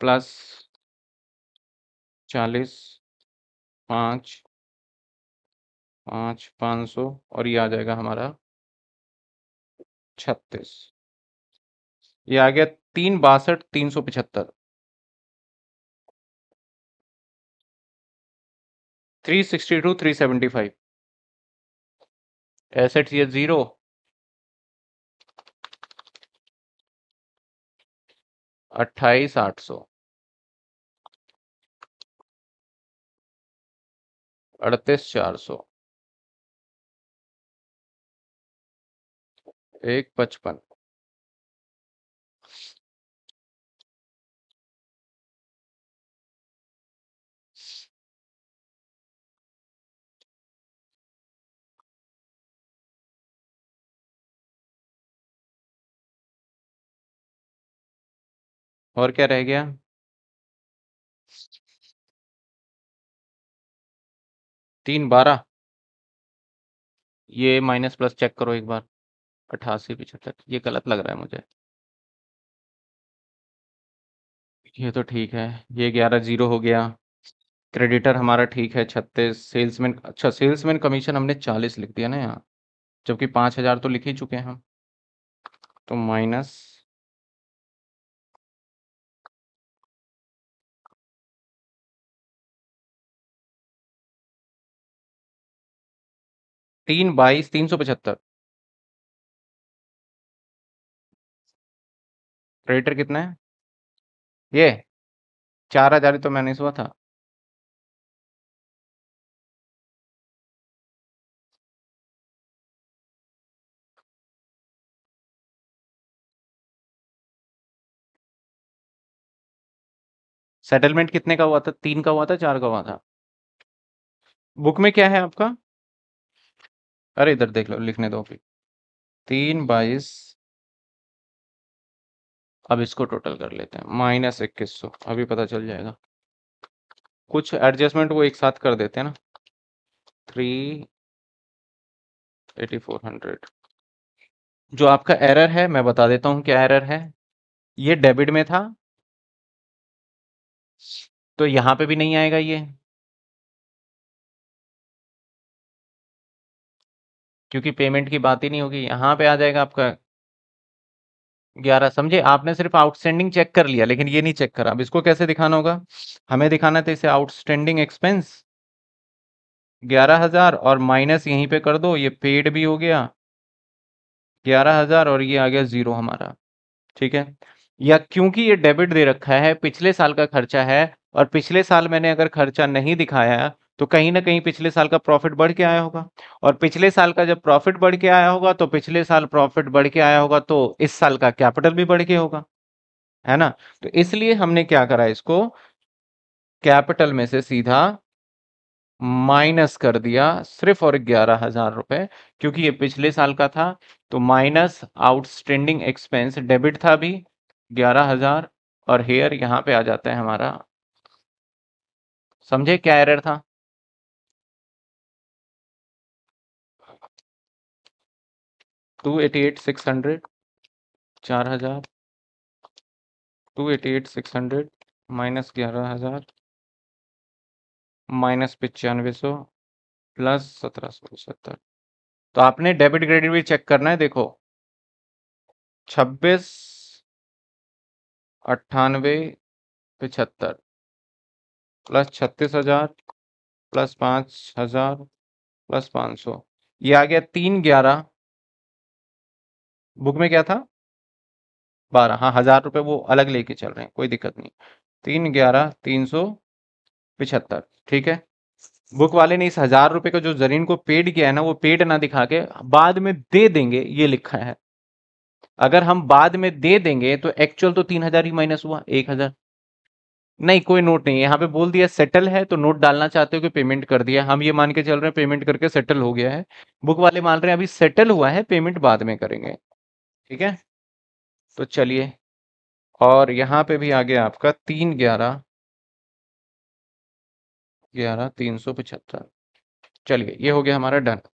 प्लस चालीस पाँच पाँच पाँच सौ और ये आ जाएगा हमारा छत्तीस ये आ गया तीन बासठ तीन सौ पिछहत्तर three sixty two three seventy five asset ये जीरो अट्ठाईस आठ सौ अड़तीस चार सौ एक पचपन और क्या रह गया तीन बारह ये माइनस प्लस चेक करो एक बार अठासी पिछहत्तर ये गलत लग रहा है मुझे ये तो ठीक है ये ग्यारह जीरो हो गया क्रेडिटर हमारा ठीक है छत्तीस सेल्समैन अच्छा सेल्समैन कमीशन हमने चालीस लिख दिया ना यहाँ जबकि पाँच हज़ार तो लिख ही चुके हैं हम तो माइनस तीन बाईस तीन सौ पचहत्तर क्रेडिटर कितना है ये चार हजार तो मैंने हुआ था सेटलमेंट कितने का हुआ था तीन का हुआ था चार का हुआ था बुक में क्या है आपका अरे इधर देख लो लिखने दो फिर तीन बाईस अब इसको टोटल कर लेते हैं माइनस इक्कीस सौ अभी पता चल जाएगा कुछ एडजस्टमेंट वो एक साथ कर देते हैं ना थ्री एटी फोर हंड्रेड जो आपका एरर है मैं बता देता हूं क्या एरर है ये डेबिट में था तो यहां पे भी नहीं आएगा ये क्योंकि पेमेंट की बात ही नहीं होगी यहाँ पे आ जाएगा आपका ग्यारह समझे आपने सिर्फ आउटस्टैंडिंग चेक कर लिया लेकिन ये नहीं चेक करा अब इसको कैसे दिखाना होगा हमें दिखाना था तो इसे आउटस्टैंडिंग एक्सपेंस ग्यारह हजार और माइनस यहीं पे कर दो ये पेड भी हो गया ग्यारह हजार और ये आ गया जीरो हमारा ठीक है या क्योंकि ये डेबिट दे रखा है पिछले साल का खर्चा है और पिछले साल मैंने अगर खर्चा नहीं दिखाया तो कहीं ना कहीं पिछले साल का प्रॉफिट बढ़ के आया होगा और पिछले साल का जब प्रॉफिट बढ़ के आया होगा तो पिछले साल प्रॉफिट बढ़ के आया होगा तो इस साल का कैपिटल भी बढ़ के होगा है ना तो इसलिए हमने क्या करा इसको कैपिटल में से सीधा माइनस कर दिया सिर्फ और ग्यारह हजार रुपए क्योंकि ये पिछले साल का था तो माइनस आउटस्टैंडिंग एक्सपेंस डेबिट था भी ग्यारह हजार और हेयर यहां पे आ जाता है हमारा समझे क्या एरर था two eighty eight six hundred चार हजार two eighty eight six hundred minus ग्यारह हजार माइनस पचानवे सौ प्लस सत्रह सौ पचहत्तर तो आपने डेबिट क्रेडिट भी चेक करना है देखो छब्बीस अट्ठानवे पिछहत्तर प्लस छत्तीस हजार प्लस पाँच हजार प्लस पाँच सौ ये आ गया तीन ग्यारह बुक में क्या था बारह हाँ हजार रुपये वो अलग लेके चल रहे हैं कोई दिक्कत नहीं तीन ग्यारह तीन सौ पिछहत्तर ठीक है बुक वाले ने इस हजार रुपये का जो जरीन को पेड किया है ना वो पेड ना दिखा के बाद में दे देंगे ये लिखा है अगर हम बाद में दे देंगे तो एक्चुअल तो तीन हजार ही माइनस हुआ एक हजार नहीं कोई नोट नहीं है यहाँ पे बोल दिया सेटल है तो नोट डालना चाहते हो कि पेमेंट कर दिया हम ये मान के चल रहे हैं पेमेंट करके सेटल हो गया है बुक वाले मान रहे हैं अभी सेटल हुआ है पेमेंट बाद में करेंगे ठीक है तो चलिए और यहाँ पे भी आ गया आपका तीन ग्यारह ग्यारह तीन सौ पचहत्तर चलिए ये हो गया हमारा डन